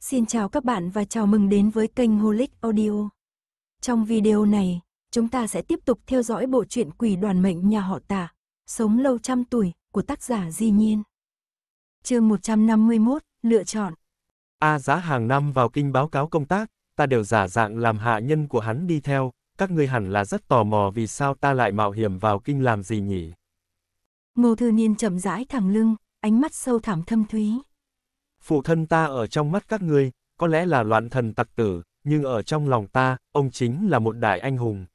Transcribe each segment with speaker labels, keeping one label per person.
Speaker 1: Xin chào các bạn và chào mừng đến với kênh Holic Audio. Trong video này, chúng ta sẽ tiếp tục theo dõi bộ truyện Quỷ đoàn mệnh nhà họ Tả, Sống lâu trăm tuổi của tác giả Di Nhiên. Chương 151, lựa chọn.
Speaker 2: A à, Giá hàng năm vào kinh báo cáo công tác, ta đều giả dạng làm hạ nhân của hắn đi theo, các ngươi hẳn là rất tò mò vì sao ta lại mạo hiểm vào kinh làm gì nhỉ?
Speaker 1: Ngô Thư Niên chậm rãi thẳng lưng, ánh mắt sâu thẳm thâm thúy.
Speaker 2: Phụ thân ta ở trong mắt các ngươi, có lẽ là loạn thần tặc tử, nhưng ở trong lòng ta, ông chính là một đại anh hùng.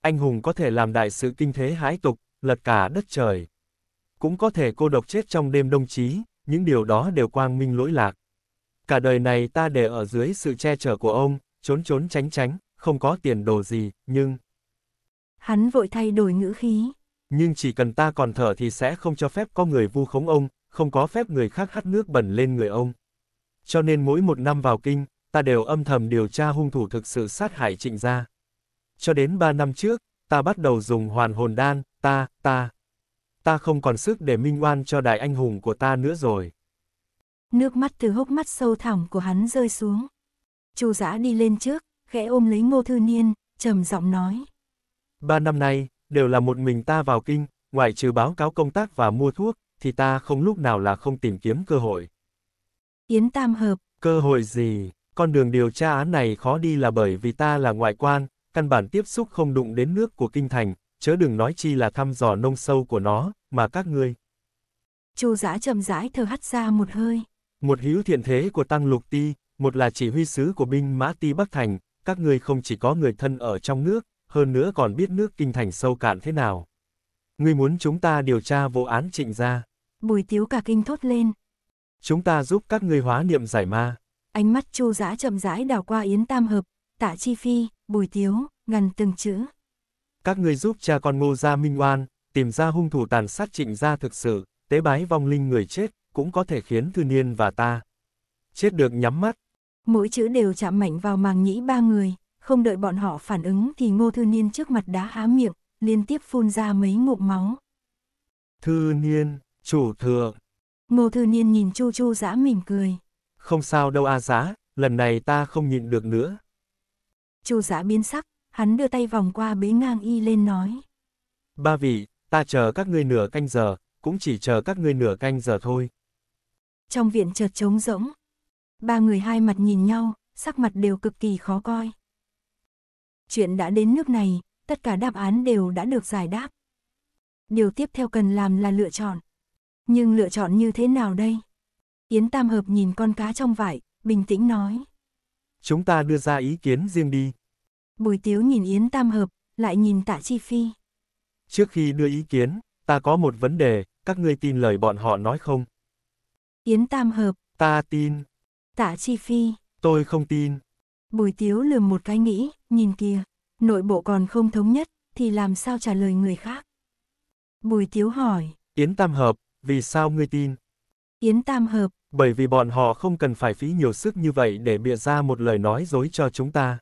Speaker 2: Anh hùng có thể làm đại sự kinh thế hái tục, lật cả đất trời. Cũng có thể cô độc chết trong đêm đông chí, những điều đó đều quang minh lỗi lạc. Cả đời này ta để ở dưới sự che chở của ông, trốn trốn tránh tránh, không có tiền đồ gì, nhưng...
Speaker 1: Hắn vội thay đổi ngữ khí.
Speaker 2: Nhưng chỉ cần ta còn thở thì sẽ không cho phép có người vu khống ông, không có phép người khác hắt nước bẩn lên người ông. Cho nên mỗi một năm vào kinh, ta đều âm thầm điều tra hung thủ thực sự sát hại trịnh gia. Cho đến ba năm trước, ta bắt đầu dùng hoàn hồn đan, ta, ta. Ta không còn sức để minh oan cho đại anh hùng của ta nữa rồi.
Speaker 1: Nước mắt từ hốc mắt sâu thẳm của hắn rơi xuống. Chu giã đi lên trước, khẽ ôm lấy ngô thư niên, trầm giọng nói.
Speaker 2: Ba năm nay, đều là một mình ta vào kinh, ngoại trừ báo cáo công tác và mua thuốc, thì ta không lúc nào là không tìm kiếm cơ hội. Yến Tam Hợp. Cơ hội gì? Con đường điều tra án này khó đi là bởi vì ta là ngoại quan, căn bản tiếp xúc không đụng đến nước của kinh thành, chớ đừng nói chi là thăm dò nông sâu của nó, mà các ngươi.
Speaker 1: Chu giã chậm rãi thở hắt ra một hơi.
Speaker 2: Một hữu thiện thế của Tăng Lục Ti, một là chỉ huy sứ của binh Mã Ti Bắc Thành, các ngươi không chỉ có người thân ở trong nước, hơn nữa còn biết nước kinh thành sâu cạn thế nào. Ngươi muốn chúng ta điều tra vụ án trịnh ra.
Speaker 1: Bùi tiếu cả kinh thốt lên.
Speaker 2: Chúng ta giúp các người hóa niệm giải ma.
Speaker 1: Ánh mắt chu dã chậm rãi đảo qua Yến Tam Hợp, tạ chi phi, bùi tiếu, ngần từng chữ.
Speaker 2: Các người giúp cha con ngô gia minh oan, tìm ra hung thủ tàn sát trịnh gia thực sự, tế bái vong linh người chết, cũng có thể khiến thư niên và ta. Chết được nhắm mắt.
Speaker 1: Mỗi chữ đều chạm mạnh vào màng nhĩ ba người, không đợi bọn họ phản ứng thì ngô thư niên trước mặt đã há miệng, liên tiếp phun ra mấy ngụm máu.
Speaker 2: Thư niên, Chủ thượng.
Speaker 1: Ngô Thư Niên nhìn Chu Chu giã mỉm cười.
Speaker 2: Không sao đâu a à giá, lần này ta không nhịn được nữa.
Speaker 1: Chu giã biến sắc, hắn đưa tay vòng qua bế ngang y lên nói.
Speaker 2: Ba vị, ta chờ các ngươi nửa canh giờ, cũng chỉ chờ các ngươi nửa canh giờ thôi.
Speaker 1: Trong viện chợt trống rỗng, ba người hai mặt nhìn nhau, sắc mặt đều cực kỳ khó coi. Chuyện đã đến nước này, tất cả đáp án đều đã được giải đáp. Điều tiếp theo cần làm là lựa chọn. Nhưng lựa chọn như thế nào đây? Yến Tam Hợp nhìn con cá trong vải, bình tĩnh nói.
Speaker 2: Chúng ta đưa ra ý kiến riêng đi.
Speaker 1: Bùi Tiếu nhìn Yến Tam Hợp, lại nhìn Tạ Chi Phi.
Speaker 2: Trước khi đưa ý kiến, ta có một vấn đề, các ngươi tin lời bọn họ nói không?
Speaker 1: Yến Tam Hợp. Ta tin. Tạ Chi Phi.
Speaker 2: Tôi không tin.
Speaker 1: Bùi Tiếu lườm một cái nghĩ, nhìn kìa, nội bộ còn không thống nhất, thì làm sao trả lời người khác? Bùi Tiếu hỏi.
Speaker 2: Yến Tam Hợp, vì sao ngươi tin?
Speaker 1: Yến Tam Hợp.
Speaker 2: Bởi vì bọn họ không cần phải phí nhiều sức như vậy để bịa ra một lời nói dối cho chúng ta.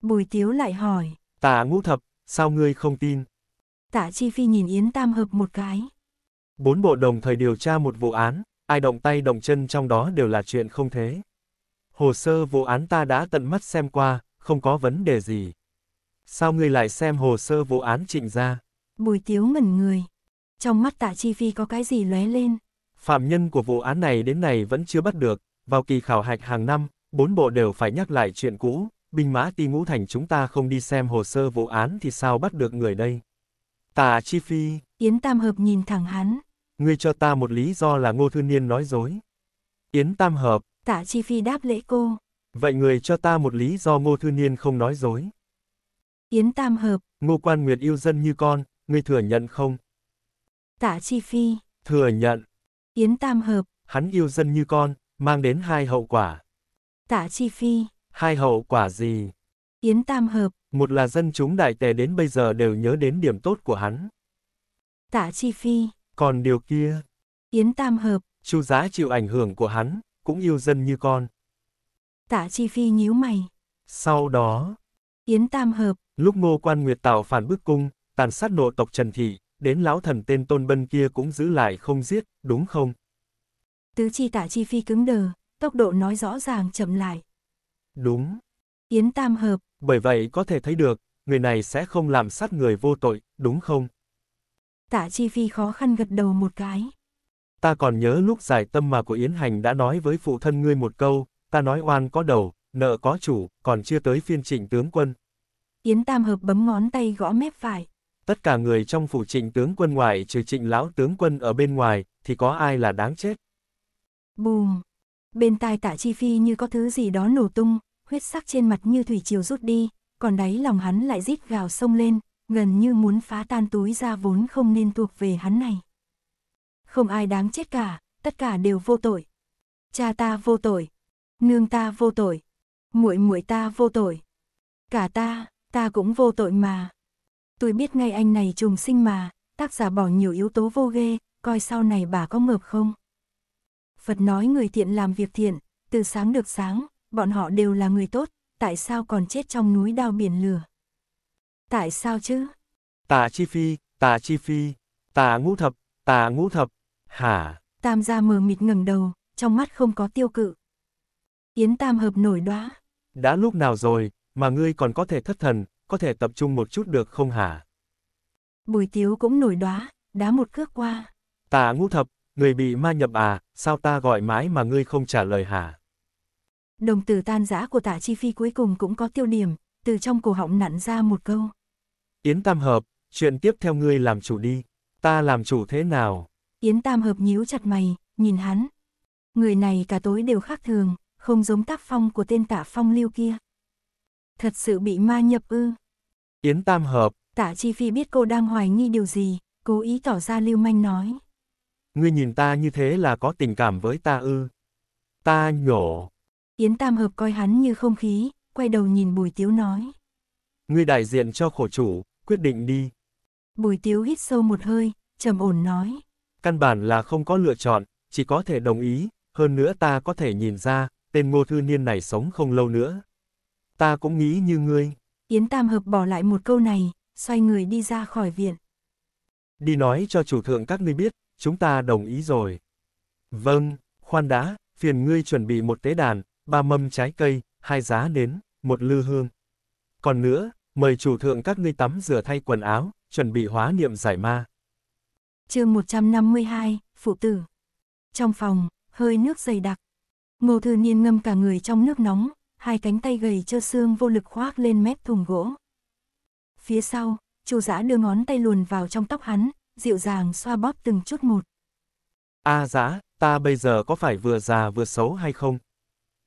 Speaker 1: Bùi Tiếu lại hỏi.
Speaker 2: Tạ ngũ thập, sao ngươi không tin?
Speaker 1: Tạ Chi Phi nhìn Yến Tam Hợp một cái.
Speaker 2: Bốn bộ đồng thời điều tra một vụ án, ai động tay động chân trong đó đều là chuyện không thế. Hồ sơ vụ án ta đã tận mắt xem qua, không có vấn đề gì. Sao ngươi lại xem hồ sơ vụ án trịnh ra?
Speaker 1: Bùi Tiếu ngẩn người. Trong mắt tạ chi phi có cái gì lóe lên.
Speaker 2: Phạm nhân của vụ án này đến nay vẫn chưa bắt được, vào kỳ khảo hạch hàng năm, bốn bộ đều phải nhắc lại chuyện cũ, binh mã ti ngũ thành chúng ta không đi xem hồ sơ vụ án thì sao bắt được người đây. Tạ chi phi.
Speaker 1: Yến Tam Hợp nhìn thẳng hắn.
Speaker 2: Ngươi cho ta một lý do là ngô thư niên nói dối. Yến Tam Hợp.
Speaker 1: Tạ chi phi đáp lễ cô.
Speaker 2: Vậy người cho ta một lý do ngô thư niên không nói dối.
Speaker 1: Yến Tam Hợp.
Speaker 2: Ngô Quan Nguyệt yêu dân như con, ngươi thừa nhận không?
Speaker 1: Tạ Chi Phi.
Speaker 2: Thừa nhận.
Speaker 1: Yến Tam Hợp.
Speaker 2: Hắn yêu dân như con, mang đến hai hậu quả.
Speaker 1: Tạ Chi Phi.
Speaker 2: Hai hậu quả gì?
Speaker 1: Yến Tam Hợp.
Speaker 2: Một là dân chúng đại tề đến bây giờ đều nhớ đến điểm tốt của hắn.
Speaker 1: Tạ Chi Phi.
Speaker 2: Còn điều kia.
Speaker 1: Yến Tam Hợp.
Speaker 2: Chu giá chịu ảnh hưởng của hắn, cũng yêu dân như con.
Speaker 1: Tạ Chi Phi nhíu mày.
Speaker 2: Sau đó.
Speaker 1: Yến Tam Hợp.
Speaker 2: Lúc ngô quan Nguyệt Tào phản bức cung, tàn sát nộ tộc Trần Thị, đến lão thần tên tôn bân kia cũng giữ lại không giết, đúng không?
Speaker 1: Tứ chi tả chi phi cứng đờ, tốc độ nói rõ ràng chậm lại. Đúng. Yến tam hợp.
Speaker 2: Bởi vậy có thể thấy được, người này sẽ không làm sát người vô tội, đúng không?
Speaker 1: Tả chi phi khó khăn gật đầu một cái.
Speaker 2: Ta còn nhớ lúc giải tâm mà của Yến Hành đã nói với phụ thân ngươi một câu, ta nói oan có đầu, nợ có chủ, còn chưa tới phiên trịnh tướng quân.
Speaker 1: Yến Tam Hợp bấm ngón tay gõ mép phải
Speaker 2: tất cả người trong phủ trịnh tướng quân ngoại trừ trịnh lão tướng quân ở bên ngoài, thì có ai là đáng chết.
Speaker 1: Bùm! Bên tai tạ chi phi như có thứ gì đó nổ tung, huyết sắc trên mặt như thủy chiều rút đi, còn đáy lòng hắn lại rít gào sông lên, gần như muốn phá tan túi ra vốn không nên thuộc về hắn này. Không ai đáng chết cả, tất cả đều vô tội. Cha ta vô tội, nương ta vô tội, muội muội ta vô tội, cả ta, ta cũng vô tội mà tôi biết ngay anh này trùng sinh mà, tác giả bỏ nhiều yếu tố vô ghê, coi sau này bà có ngợp không. Phật nói người thiện làm việc thiện, từ sáng được sáng, bọn họ đều là người tốt, tại sao còn chết trong núi đao biển lửa? Tại sao chứ?
Speaker 2: Tà chi phi, tà chi phi, tà ngũ thập, tà ngũ thập, hả?
Speaker 1: Tam gia mờ mịt ngẩng đầu, trong mắt không có tiêu cự. Yến Tam hợp nổi đoá.
Speaker 2: Đã lúc nào rồi, mà ngươi còn có thể thất thần, có thể tập trung một chút được không hả?
Speaker 1: Bùi tiếu cũng nổi đóa, đá một cước qua.
Speaker 2: Tà ngũ thập, người bị ma nhập à, sao ta gọi mãi mà ngươi không trả lời hả?
Speaker 1: Đồng từ tan giã của tả chi phi cuối cùng cũng có tiêu điểm, từ trong cổ họng nặn ra một câu.
Speaker 2: Yến Tam Hợp, chuyện tiếp theo ngươi làm chủ đi, ta làm chủ thế nào?
Speaker 1: Yến Tam Hợp nhíu chặt mày, nhìn hắn. Người này cả tối đều khác thường, không giống tác phong của tên tả phong lưu kia. Thật sự bị ma nhập ư.
Speaker 2: Yến Tam Hợp.
Speaker 1: Tạ Chi Phi biết cô đang hoài nghi điều gì, cố ý tỏ ra lưu manh nói.
Speaker 2: Ngươi nhìn ta như thế là có tình cảm với ta ư. Ta nhổ.
Speaker 1: Yến Tam Hợp coi hắn như không khí, quay đầu nhìn Bùi Tiếu nói.
Speaker 2: Ngươi đại diện cho khổ chủ, quyết định đi.
Speaker 1: Bùi Tiếu hít sâu một hơi, trầm ổn nói.
Speaker 2: Căn bản là không có lựa chọn, chỉ có thể đồng ý, hơn nữa ta có thể nhìn ra, tên ngô thư niên này sống không lâu nữa. Ta cũng nghĩ như ngươi.
Speaker 1: Yến Tam Hợp bỏ lại một câu này, xoay người đi ra khỏi viện.
Speaker 2: Đi nói cho chủ thượng các ngươi biết, chúng ta đồng ý rồi. Vâng, khoan đã, phiền ngươi chuẩn bị một tế đàn, ba mâm trái cây, hai giá đến, một lư hương. Còn nữa, mời chủ thượng các ngươi tắm rửa thay quần áo, chuẩn bị hóa niệm giải ma.
Speaker 1: chương 152, Phụ Tử Trong phòng, hơi nước dày đặc. Ngô Thư Niên ngâm cả người trong nước nóng, hai cánh tay gầy trơ xương vô lực khoác lên mép thùng gỗ. Phía sau, chu giã đưa ngón tay luồn vào trong tóc hắn, dịu dàng xoa bóp từng chút một.
Speaker 2: A à, giã, ta bây giờ có phải vừa già vừa xấu hay không?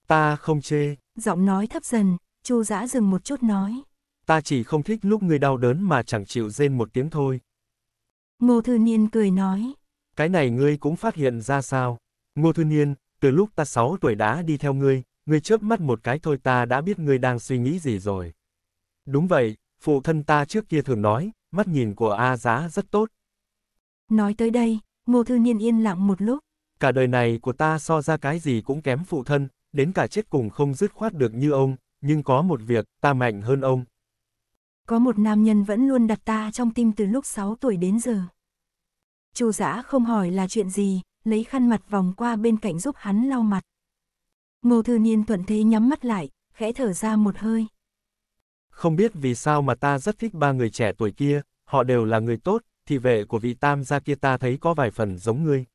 Speaker 2: Ta không chê.
Speaker 1: Giọng nói thấp dần, chu giã dừng một chút nói.
Speaker 2: Ta chỉ không thích lúc người đau đớn mà chẳng chịu rên một tiếng thôi.
Speaker 1: Ngô Thư Niên cười nói.
Speaker 2: Cái này ngươi cũng phát hiện ra sao? Ngô Thư Niên, từ lúc ta 6 tuổi đã đi theo ngươi, ngươi chớp mắt một cái thôi ta đã biết ngươi đang suy nghĩ gì rồi. Đúng vậy, phụ thân ta trước kia thường nói, mắt nhìn của A giá rất tốt.
Speaker 1: Nói tới đây, ngô thư niên yên lặng một lúc.
Speaker 2: Cả đời này của ta so ra cái gì cũng kém phụ thân, đến cả chết cùng không dứt khoát được như ông, nhưng có một việc, ta mạnh hơn ông.
Speaker 1: Có một nam nhân vẫn luôn đặt ta trong tim từ lúc 6 tuổi đến giờ. Chu giã không hỏi là chuyện gì, lấy khăn mặt vòng qua bên cạnh giúp hắn lau mặt. Ngô Thư Niên thuận thế nhắm mắt lại, khẽ thở ra một hơi.
Speaker 2: Không biết vì sao mà ta rất thích ba người trẻ tuổi kia, họ đều là người tốt, thì vệ của vị tam gia kia ta thấy có vài phần giống ngươi.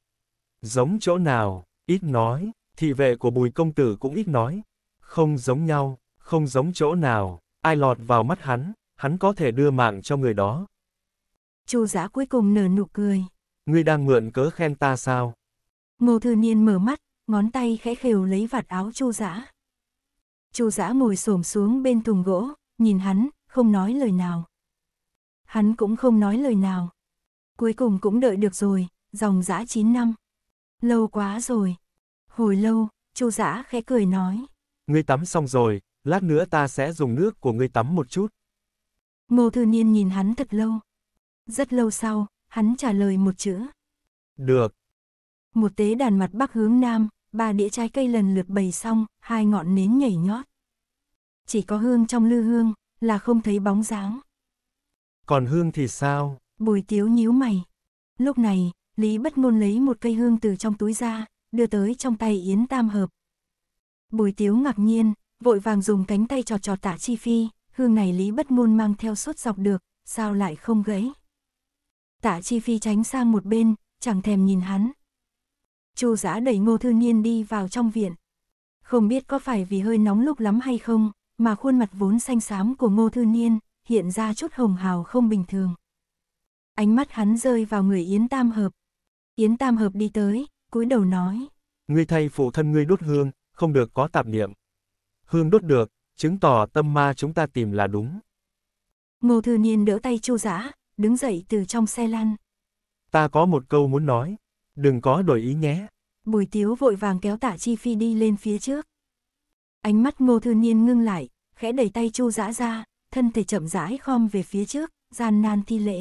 Speaker 2: Giống chỗ nào, ít nói, thị vệ của bùi công tử cũng ít nói. Không giống nhau, không giống chỗ nào, ai lọt vào mắt hắn, hắn có thể đưa mạng cho người đó.
Speaker 1: Chu giã cuối cùng nở nụ cười.
Speaker 2: Ngươi đang mượn cớ khen ta sao?
Speaker 1: Ngô Thư Niên mở mắt, ngón tay khẽ khều lấy vạt áo chu dã chu dã ngồi xổm xuống bên thùng gỗ nhìn hắn không nói lời nào hắn cũng không nói lời nào cuối cùng cũng đợi được rồi dòng dã chín năm lâu quá rồi hồi lâu chu dã khẽ cười nói
Speaker 2: ngươi tắm xong rồi lát nữa ta sẽ dùng nước của ngươi tắm một chút
Speaker 1: ngô thư niên nhìn hắn thật lâu rất lâu sau hắn trả lời một chữ được một tế đàn mặt bắc hướng nam, ba đĩa trái cây lần lượt bày xong, hai ngọn nến nhảy nhót. Chỉ có hương trong lư hương, là không thấy bóng dáng.
Speaker 2: Còn hương thì sao?
Speaker 1: Bùi tiếu nhíu mày. Lúc này, Lý bất ngôn lấy một cây hương từ trong túi ra, đưa tới trong tay Yến Tam Hợp. Bùi tiếu ngạc nhiên, vội vàng dùng cánh tay trò trò tả chi phi, hương này Lý bất ngôn mang theo suốt dọc được, sao lại không gãy. Tạ chi phi tránh sang một bên, chẳng thèm nhìn hắn, Chu dã đẩy Ngô Thư Niên đi vào trong viện. Không biết có phải vì hơi nóng lúc lắm hay không, mà khuôn mặt vốn xanh xám của Ngô Thư Niên hiện ra chút hồng hào không bình thường. Ánh mắt hắn rơi vào người Yến Tam Hợp. Yến Tam Hợp đi tới, cúi đầu nói.
Speaker 2: Ngươi thay phụ thân ngươi đốt hương, không được có tạp niệm. Hương đốt được, chứng tỏ tâm ma chúng ta tìm là đúng.
Speaker 1: Ngô Thư Niên đỡ tay Chu dã đứng dậy từ trong xe lăn.
Speaker 2: Ta có một câu muốn nói đừng có đổi ý nhé.
Speaker 1: Bùi Tiếu vội vàng kéo tạ Chi Phi đi lên phía trước. Ánh mắt ngô thư niên ngưng lại, khẽ đẩy tay chu dã ra, thân thể chậm rãi khom về phía trước, gian nan thi lễ.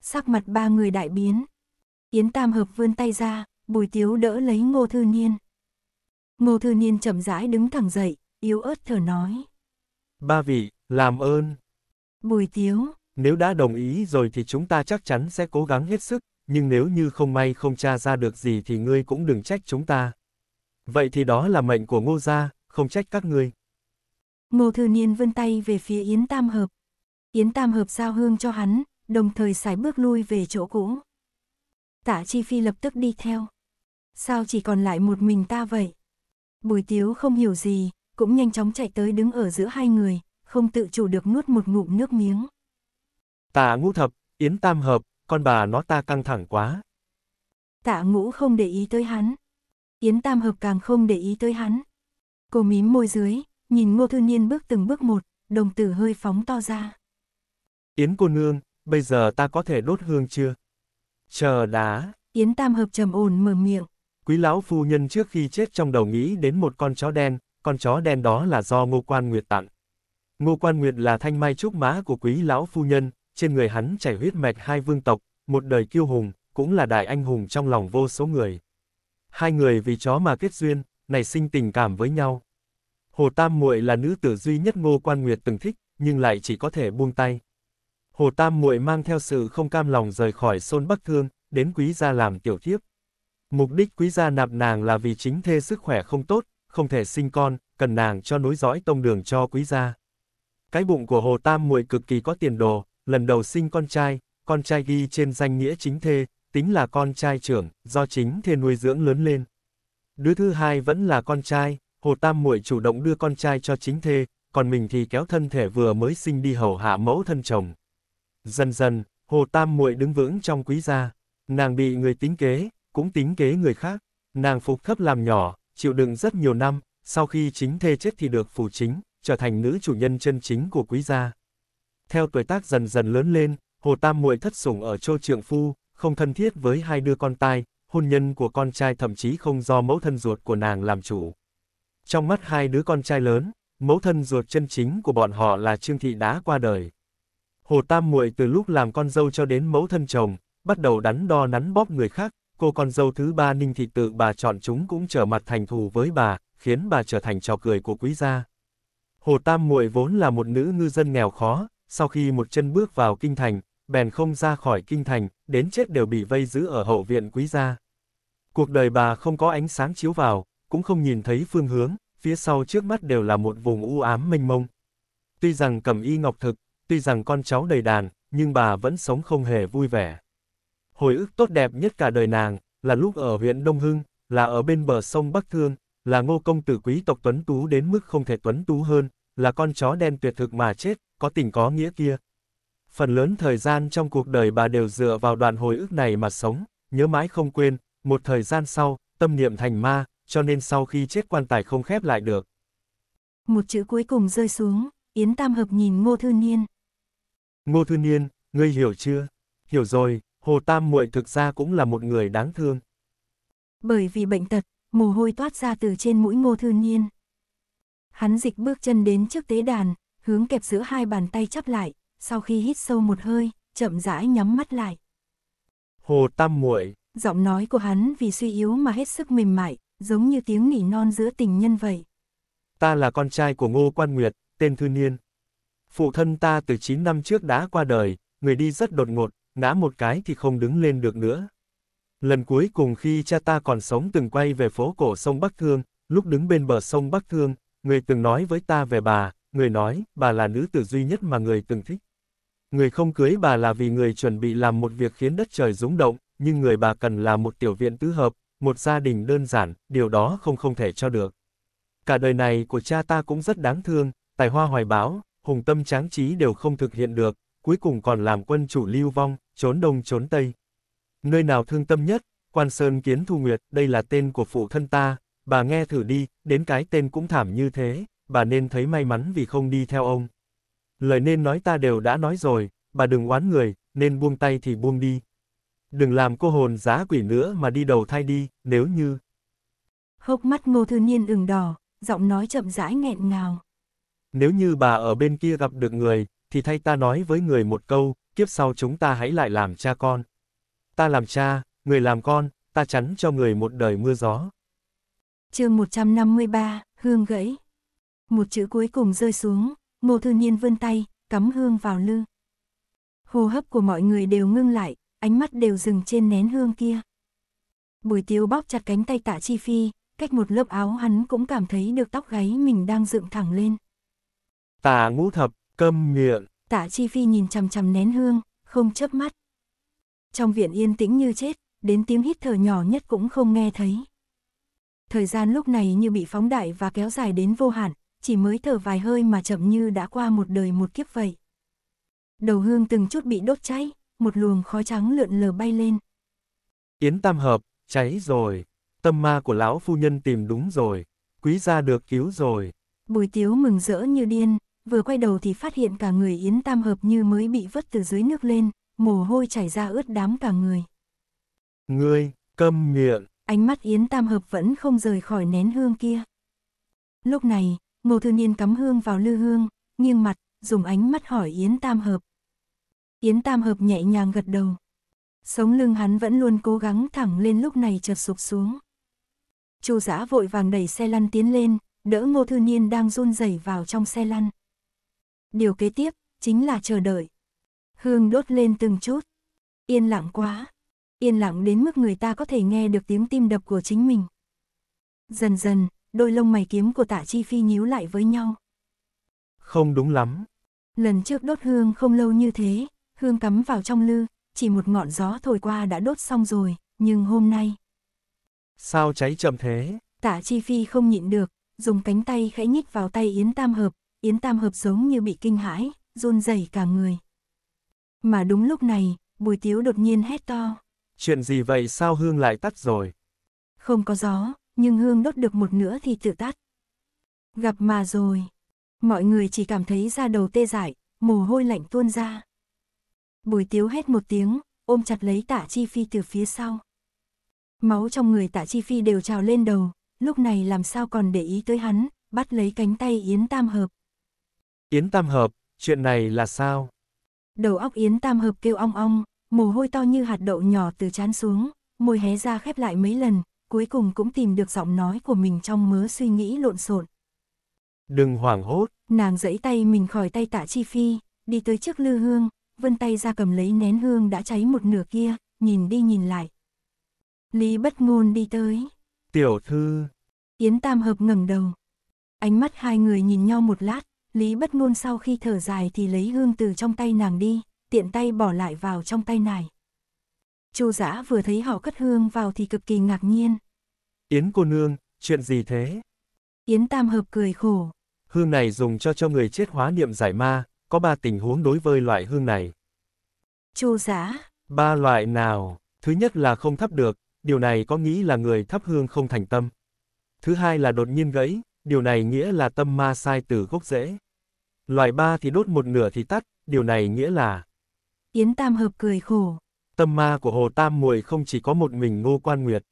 Speaker 1: Sắc mặt ba người đại biến. Yến Tam Hợp vươn tay ra, bùi tiếu đỡ lấy ngô thư niên. Ngô thư niên chậm rãi đứng thẳng dậy, yếu ớt thở nói.
Speaker 2: Ba vị, làm ơn. Bùi tiếu. Nếu đã đồng ý rồi thì chúng ta chắc chắn sẽ cố gắng hết sức, nhưng nếu như không may không tra ra được gì thì ngươi cũng đừng trách chúng ta. Vậy thì đó là mệnh của ngô gia, không trách các ngươi.
Speaker 1: Ngô Thư Niên vươn tay về phía Yến Tam Hợp. Yến Tam Hợp giao hương cho hắn, đồng thời sải bước lui về chỗ cũ. Tả Chi Phi lập tức đi theo. Sao chỉ còn lại một mình ta vậy? Bùi Tiếu không hiểu gì, cũng nhanh chóng chạy tới đứng ở giữa hai người, không tự chủ được nuốt một ngụm nước miếng.
Speaker 2: Tả Ngũ Thập, Yến Tam Hợp, con bà nó ta căng thẳng quá.
Speaker 1: Tạ ngũ không để ý tới hắn. Yến Tam Hợp càng không để ý tới hắn. Cô mím môi dưới, nhìn ngô thư niên bước từng bước một, đồng tử hơi phóng to ra.
Speaker 2: Yến cô nương, bây giờ ta có thể đốt hương chưa? Chờ đã.
Speaker 1: Yến Tam Hợp trầm ổn mở miệng.
Speaker 2: Quý lão phu nhân trước khi chết trong đầu nghĩ đến một con chó đen, con chó đen đó là do Ngô Quan Nguyệt tặng. Ngô Quan Nguyệt là thanh mai trúc mã của quý lão phu nhân, trên người hắn chảy huyết mạch hai vương tộc, một đời kiêu hùng, cũng là đại anh hùng trong lòng vô số người. Hai người vì chó mà kết duyên, nảy sinh tình cảm với nhau. Hồ Tam Muội là nữ tử duy nhất Ngô Quan Nguyệt từng thích, nhưng lại chỉ có thể buông tay. Hồ Tam Muội mang theo sự không cam lòng rời khỏi Sơn Bắc Thương, đến Quý gia làm tiểu thiếp. Mục đích Quý gia nạp nàng là vì chính thê sức khỏe không tốt, không thể sinh con, cần nàng cho nối dõi tông đường cho Quý gia. Cái bụng của Hồ Tam Muội cực kỳ có tiền đồ, lần đầu sinh con trai, con trai ghi trên danh nghĩa chính thê, tính là con trai trưởng, do chính thê nuôi dưỡng lớn lên. Đứa thứ hai vẫn là con trai, Hồ Tam muội chủ động đưa con trai cho chính thê, còn mình thì kéo thân thể vừa mới sinh đi hầu hạ mẫu thân chồng. Dần dần, Hồ Tam muội đứng vững trong quý gia, nàng bị người tính kế, cũng tính kế người khác, nàng phục thấp làm nhỏ, chịu đựng rất nhiều năm, sau khi chính thê chết thì được phù chính, trở thành nữ chủ nhân chân chính của quý gia. Theo tuổi tác dần dần lớn lên, Hồ Tam Muội thất sủng ở Châu Trượng Phu, không thân thiết với hai đứa con tai, hôn nhân của con trai thậm chí không do mẫu thân ruột của nàng làm chủ. Trong mắt hai đứa con trai lớn, mẫu thân ruột chân chính của bọn họ là Trương Thị đã qua đời. Hồ Tam Muội từ lúc làm con dâu cho đến mẫu thân chồng, bắt đầu đắn đo nắn bóp người khác, cô con dâu thứ ba Ninh Thị tự bà chọn chúng cũng trở mặt thành thù với bà, khiến bà trở thành trò cười của quý gia. Hồ Tam Muội vốn là một nữ ngư dân nghèo khó, sau khi một chân bước vào kinh thành, bèn không ra khỏi kinh thành, đến chết đều bị vây giữ ở hậu viện quý gia. Cuộc đời bà không có ánh sáng chiếu vào, cũng không nhìn thấy phương hướng, phía sau trước mắt đều là một vùng u ám mênh mông. Tuy rằng cầm y ngọc thực, tuy rằng con cháu đầy đàn, nhưng bà vẫn sống không hề vui vẻ. Hồi ức tốt đẹp nhất cả đời nàng, là lúc ở huyện Đông Hưng, là ở bên bờ sông Bắc Thương, là ngô công tử quý tộc tuấn tú đến mức không thể tuấn tú hơn, là con chó đen tuyệt thực mà chết, có tình có nghĩa kia. Phần lớn thời gian trong cuộc đời bà đều dựa vào đoạn hồi ức này mà sống, nhớ mãi không quên, một thời gian sau, tâm niệm thành ma, cho nên sau khi chết quan tài không khép lại được.
Speaker 1: Một chữ cuối cùng rơi xuống, Yến Tam Hợp nhìn Ngô Thư Niên.
Speaker 2: Ngô Thư Niên, ngươi hiểu chưa? Hiểu rồi, Hồ Tam muội thực ra cũng là một người đáng thương.
Speaker 1: Bởi vì bệnh tật, mồ hôi toát ra từ trên mũi Ngô Thư Niên. Hắn dịch bước chân đến trước tế đàn, hướng kẹp giữa hai bàn tay chắp lại, sau khi hít sâu một hơi, chậm rãi nhắm mắt lại.
Speaker 2: Hồ Tam muội
Speaker 1: Giọng nói của hắn vì suy yếu mà hết sức mềm mại, giống như tiếng nỉ non giữa tình nhân vậy.
Speaker 2: Ta là con trai của Ngô Quan Nguyệt, tên Thư Niên. Phụ thân ta từ 9 năm trước đã qua đời, người đi rất đột ngột, ngã một cái thì không đứng lên được nữa. Lần cuối cùng khi cha ta còn sống từng quay về phố cổ sông Bắc Thương, lúc đứng bên bờ sông Bắc Thương, người từng nói với ta về bà, người nói, bà là nữ tử duy nhất mà người từng thích. Người không cưới bà là vì người chuẩn bị làm một việc khiến đất trời rúng động, nhưng người bà cần là một tiểu viện tứ hợp, một gia đình đơn giản, điều đó không không thể cho được. Cả đời này của cha ta cũng rất đáng thương, tài hoa hoài bão, hùng tâm tráng trí đều không thực hiện được, cuối cùng còn làm quân chủ lưu vong, trốn đông trốn tây. Nơi nào thương tâm nhất, Quan Sơn Kiến Thu Nguyệt, đây là tên của phụ thân ta, bà nghe thử đi, đến cái tên cũng thảm như thế, bà nên thấy may mắn vì không đi theo ông. Lời nên nói ta đều đã nói rồi, bà đừng oán người, nên buông tay thì buông đi. Đừng làm cô hồn giá quỷ nữa mà đi đầu thai đi, nếu như...
Speaker 1: Hốc mắt ngô thư niên ửng đỏ, giọng nói chậm rãi nghẹn ngào.
Speaker 2: Nếu như bà ở bên kia gặp được người, thì thay ta nói với người một câu, kiếp sau chúng ta hãy lại làm cha con. Ta làm cha, người làm con, ta chắn cho người một đời mưa gió
Speaker 1: chương 153, hương gãy. Một chữ cuối cùng rơi xuống, ngô thư nhiên vươn tay, cắm hương vào lư. Hô hấp của mọi người đều ngưng lại, ánh mắt đều dừng trên nén hương kia. Bùi tiêu bóp chặt cánh tay tạ chi phi, cách một lớp áo hắn cũng cảm thấy được tóc gáy mình đang dựng thẳng lên.
Speaker 2: Tạ ngũ thập, câm miệng.
Speaker 1: Tạ chi phi nhìn chằm chằm nén hương, không chớp mắt. Trong viện yên tĩnh như chết, đến tiếng hít thở nhỏ nhất cũng không nghe thấy. Thời gian lúc này như bị phóng đại và kéo dài đến vô hạn, chỉ mới thở vài hơi mà chậm như đã qua một đời một kiếp vậy. Đầu hương từng chút bị đốt cháy, một luồng khói trắng lượn lờ bay lên.
Speaker 2: Yến Tam Hợp, cháy rồi, tâm ma của lão phu nhân tìm đúng rồi, quý gia được cứu rồi.
Speaker 1: Bùi tiếu mừng rỡ như điên, vừa quay đầu thì phát hiện cả người Yến Tam Hợp như mới bị vớt từ dưới nước lên, mồ hôi chảy ra ướt đám cả người.
Speaker 2: Ngươi, câm miệng,
Speaker 1: ánh mắt Yến Tam Hợp vẫn không rời khỏi nén hương kia. Lúc này, Ngô Thư Niên cắm hương vào lư hương, nghiêng mặt, dùng ánh mắt hỏi Yến Tam Hợp. Yến Tam Hợp nhẹ nhàng gật đầu. Sống lưng hắn vẫn luôn cố gắng thẳng lên lúc này chợt sụp xuống. Chu giã vội vàng đẩy xe lăn tiến lên, đỡ Ngô Thư Niên đang run rẩy vào trong xe lăn. Điều kế tiếp, chính là chờ đợi. Hương đốt lên từng chút. Yên lặng quá, yên lặng đến mức người ta có thể nghe được tiếng tim đập của chính mình. Dần dần, đôi lông mày kiếm của tạ chi phi nhíu lại với nhau.
Speaker 2: Không đúng lắm.
Speaker 1: Lần trước đốt hương không lâu như thế, hương cắm vào trong lư, chỉ một ngọn gió thổi qua đã đốt xong rồi, nhưng hôm nay...
Speaker 2: Sao cháy chậm thế?
Speaker 1: Tạ Chi Phi không nhịn được, dùng cánh tay khẽ nhích vào tay Yến Tam Hợp, Yến Tam Hợp giống như bị kinh hãi, run rẩy cả người. Mà đúng lúc này, Bùi Tiếu đột nhiên hét to.
Speaker 2: Chuyện gì vậy sao hương lại tắt rồi?
Speaker 1: Không có gió, nhưng hương đốt được một nửa thì tự tắt. Gặp mà rồi. Mọi người chỉ cảm thấy da đầu tê dại, mồ hôi lạnh tuôn ra. Bùi tiếu hét một tiếng, ôm chặt lấy tạ chi phi từ phía sau. Máu trong người tạ chi phi đều trào lên đầu, lúc này làm sao còn để ý tới hắn, bắt lấy cánh tay Yến Tam Hợp.
Speaker 2: Yến Tam Hợp, chuyện này là sao?
Speaker 1: Đầu óc Yến Tam Hợp kêu ong ong, mồ hôi to như hạt đậu nhỏ từ chán xuống, môi hé ra khép lại mấy lần, cuối cùng cũng tìm được giọng nói của mình trong mớ suy nghĩ lộn xộn.
Speaker 2: Đừng hoảng hốt.
Speaker 1: Nàng giãy tay mình khỏi tay tạ chi phi, đi tới trước lư hương, vân tay ra cầm lấy nén hương đã cháy một nửa kia, nhìn đi nhìn lại. Lý bất ngôn đi tới.
Speaker 2: Tiểu thư.
Speaker 1: Yến Tam Hợp ngẩng đầu. Ánh mắt hai người nhìn nhau một lát, Lý bất ngôn sau khi thở dài thì lấy hương từ trong tay nàng đi, tiện tay bỏ lại vào trong tay nải. Chu Dã vừa thấy họ cất hương vào thì cực kỳ ngạc nhiên.
Speaker 2: Yến cô nương, chuyện gì thế?
Speaker 1: Yến Tam Hợp cười khổ.
Speaker 2: Hương này dùng cho cho người chết hóa niệm giải ma, có ba tình huống đối với loại hương này. Chu Dã. Ba loại nào? Thứ nhất là không thắp được, điều này có nghĩ là người thắp hương không thành tâm. Thứ hai là đột nhiên gãy, điều này nghĩa là tâm ma sai từ gốc rễ. Loại ba thì đốt một nửa thì tắt, điều này nghĩa là
Speaker 1: Yến Tam Hợp cười khổ.
Speaker 2: Tâm ma của Hồ Tam Muội không chỉ có một mình ngô quan nguyệt.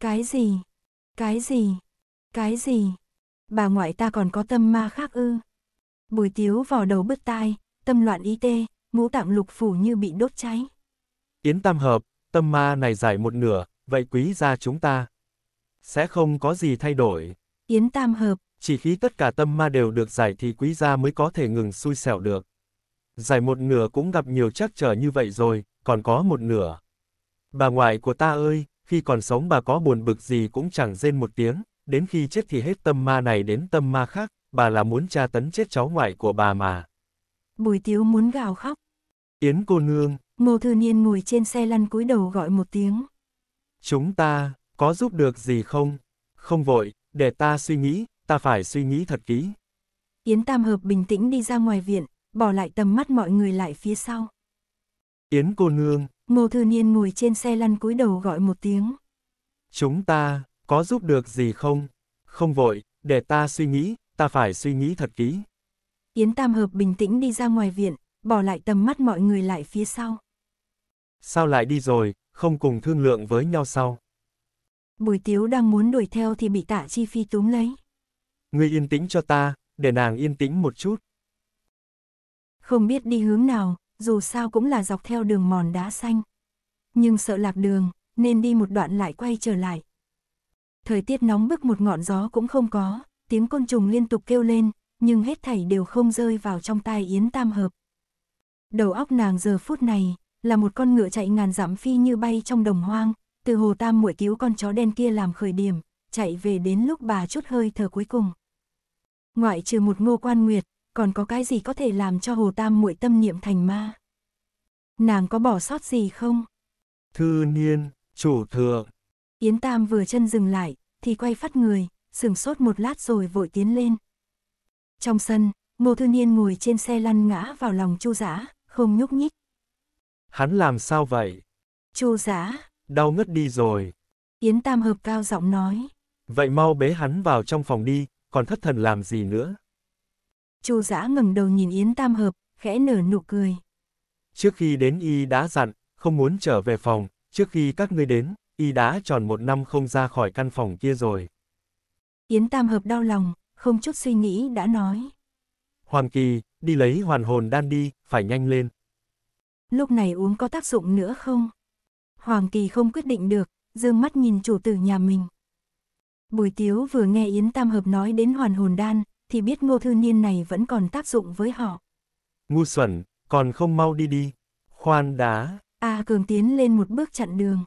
Speaker 1: Cái gì? Cái gì? Cái gì? Bà ngoại ta còn có tâm ma khác ư? Bùi tiếu vào đầu bứt tai, tâm loạn y tê, ngũ tạng lục phủ như bị đốt cháy.
Speaker 2: Yến Tam Hợp, tâm ma này giải một nửa, vậy quý gia chúng ta sẽ không có gì thay đổi.
Speaker 1: Yến Tam Hợp,
Speaker 2: chỉ khi tất cả tâm ma đều được giải thì quý gia mới có thể ngừng xui xẻo được giải một nửa cũng gặp nhiều trắc trở như vậy rồi, còn có một nửa. Bà ngoại của ta ơi, khi còn sống bà có buồn bực gì cũng chẳng rên một tiếng, đến khi chết thì hết tâm ma này đến tâm ma khác, bà là muốn tra tấn chết cháu ngoại của bà mà.
Speaker 1: Bùi tiếu muốn gào khóc.
Speaker 2: Yến cô nương.
Speaker 1: Ngô thư niên ngồi trên xe lăn cúi đầu gọi một tiếng.
Speaker 2: Chúng ta, có giúp được gì không? Không vội, để ta suy nghĩ, ta phải suy nghĩ thật kỹ.
Speaker 1: Yến Tam Hợp bình tĩnh đi ra ngoài viện, bỏ lại tầm mắt mọi người lại phía sau.
Speaker 2: Yến cô nương.
Speaker 1: Ngô Thư Niên ngồi trên xe lăn cúi đầu gọi một tiếng.
Speaker 2: Chúng ta, có giúp được gì không? Không vội, để ta suy nghĩ, ta phải suy nghĩ thật kỹ.
Speaker 1: Yến Tam Hợp bình tĩnh đi ra ngoài viện, bỏ lại tầm mắt mọi người lại phía sau.
Speaker 2: Sao lại đi rồi, không cùng thương lượng với nhau sau?
Speaker 1: Bùi Tiếu đang muốn đuổi theo thì bị tạ chi phi túm lấy.
Speaker 2: Ngươi yên tĩnh cho ta, để nàng yên tĩnh một chút
Speaker 1: không biết đi hướng nào, dù sao cũng là dọc theo đường mòn đá xanh. Nhưng sợ lạc đường, nên đi một đoạn lại quay trở lại. Thời tiết nóng bức một ngọn gió cũng không có, tiếng côn trùng liên tục kêu lên, nhưng hết thảy đều không rơi vào trong tai Yến Tam Hợp. Đầu óc nàng giờ phút này, là một con ngựa chạy ngàn dặm phi như bay trong đồng hoang, từ hồ tam muội cứu con chó đen kia làm khởi điểm, chạy về đến lúc bà chút hơi thở cuối cùng. Ngoại trừ một ngô quan nguyệt, còn có cái gì có thể làm cho Hồ Tam muội tâm niệm thành ma? Nàng có bỏ sót gì không?
Speaker 2: Thư niên, chủ
Speaker 1: thượng. Yến Tam vừa chân dừng lại, thì quay phát người, sửng sốt một lát rồi vội tiến lên. Trong sân, Ngô Thư Niên ngồi trên xe lăn ngã vào lòng Chu Giã, không nhúc nhích.
Speaker 2: Hắn làm sao vậy? Chu Giã. Đau ngất đi rồi.
Speaker 1: Yến Tam hợp cao giọng nói.
Speaker 2: Vậy mau bế hắn vào trong phòng đi, còn thất thần làm gì nữa?
Speaker 1: Chu Dã ngẩng đầu nhìn Yến Tam Hợp, khẽ nở nụ cười.
Speaker 2: Trước khi đến y đã dặn, không muốn trở về phòng, trước khi các ngươi đến, y đã tròn một năm không ra khỏi căn phòng kia rồi.
Speaker 1: Yến Tam Hợp đau lòng, không chút suy nghĩ đã nói.
Speaker 2: hoàng Kỳ, đi lấy hoàn hồn đan đi, phải nhanh lên.
Speaker 1: Lúc này uống có tác dụng nữa không? Hoàng Kỳ không quyết định được, dương mắt nhìn chủ tử nhà mình. Bùi Tiếu vừa nghe Yến Tam Hợp nói đến hoàn hồn đan, thì biết ngô thư niên này vẫn còn tác dụng với họ.
Speaker 2: Ngu xuẩn, còn không mau đi đi. Khoan đá.
Speaker 1: A à, Cường tiến lên một bước chặn đường.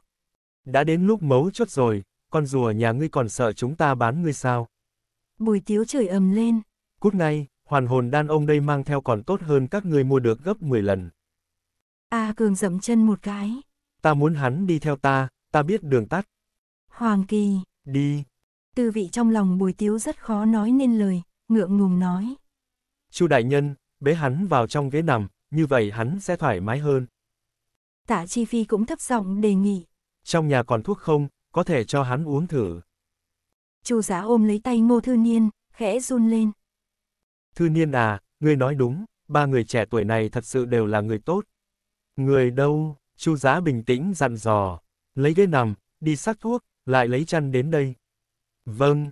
Speaker 2: Đã đến lúc mấu chốt rồi, con rùa nhà ngươi còn sợ chúng ta bán ngươi sao?
Speaker 1: Bùi tiếu trời ầm lên. Cút ngay,
Speaker 2: hoàn hồn đan ông đây mang theo còn tốt hơn các ngươi mua được gấp 10 lần.
Speaker 1: A à, Cường dậm chân một cái.
Speaker 2: Ta muốn hắn đi theo ta, ta biết đường tắt.
Speaker 1: Hoàng Kỳ. Đi. Tư vị trong lòng bùi tiếu rất khó nói nên lời, ngượng ngùng nói.
Speaker 2: Chu đại nhân, bế hắn vào trong ghế nằm, như vậy hắn sẽ thoải mái hơn.
Speaker 1: Tạ Chi Phi cũng thấp giọng đề nghị.
Speaker 2: Trong nhà còn thuốc không, có thể cho hắn uống thử.
Speaker 1: Chu giá ôm lấy tay ngô thư niên, khẽ run lên.
Speaker 2: Thư niên à, ngươi nói đúng, ba người trẻ tuổi này thật sự đều là người tốt. Người đâu, chu giá bình tĩnh dặn dò, lấy ghế nằm, đi sắc thuốc, lại lấy chăn đến đây. Vâng.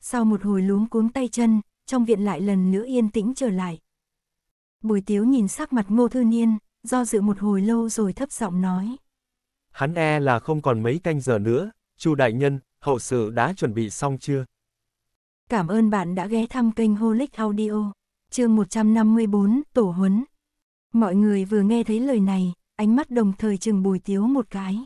Speaker 1: Sau một hồi luống cuống tay chân, trong viện lại lần nữa yên tĩnh trở lại. Bùi tiếu nhìn sắc mặt ngô thư niên, do dự một hồi lâu rồi thấp giọng nói.
Speaker 2: Hắn e là không còn mấy canh giờ nữa, chu đại nhân, hậu sự đã chuẩn bị xong chưa?
Speaker 1: Cảm ơn bạn đã ghé thăm kênh Holic Audio, chương 154, Tổ huấn. Mọi người vừa nghe thấy lời này, ánh mắt đồng thời chừng bùi tiếu một cái.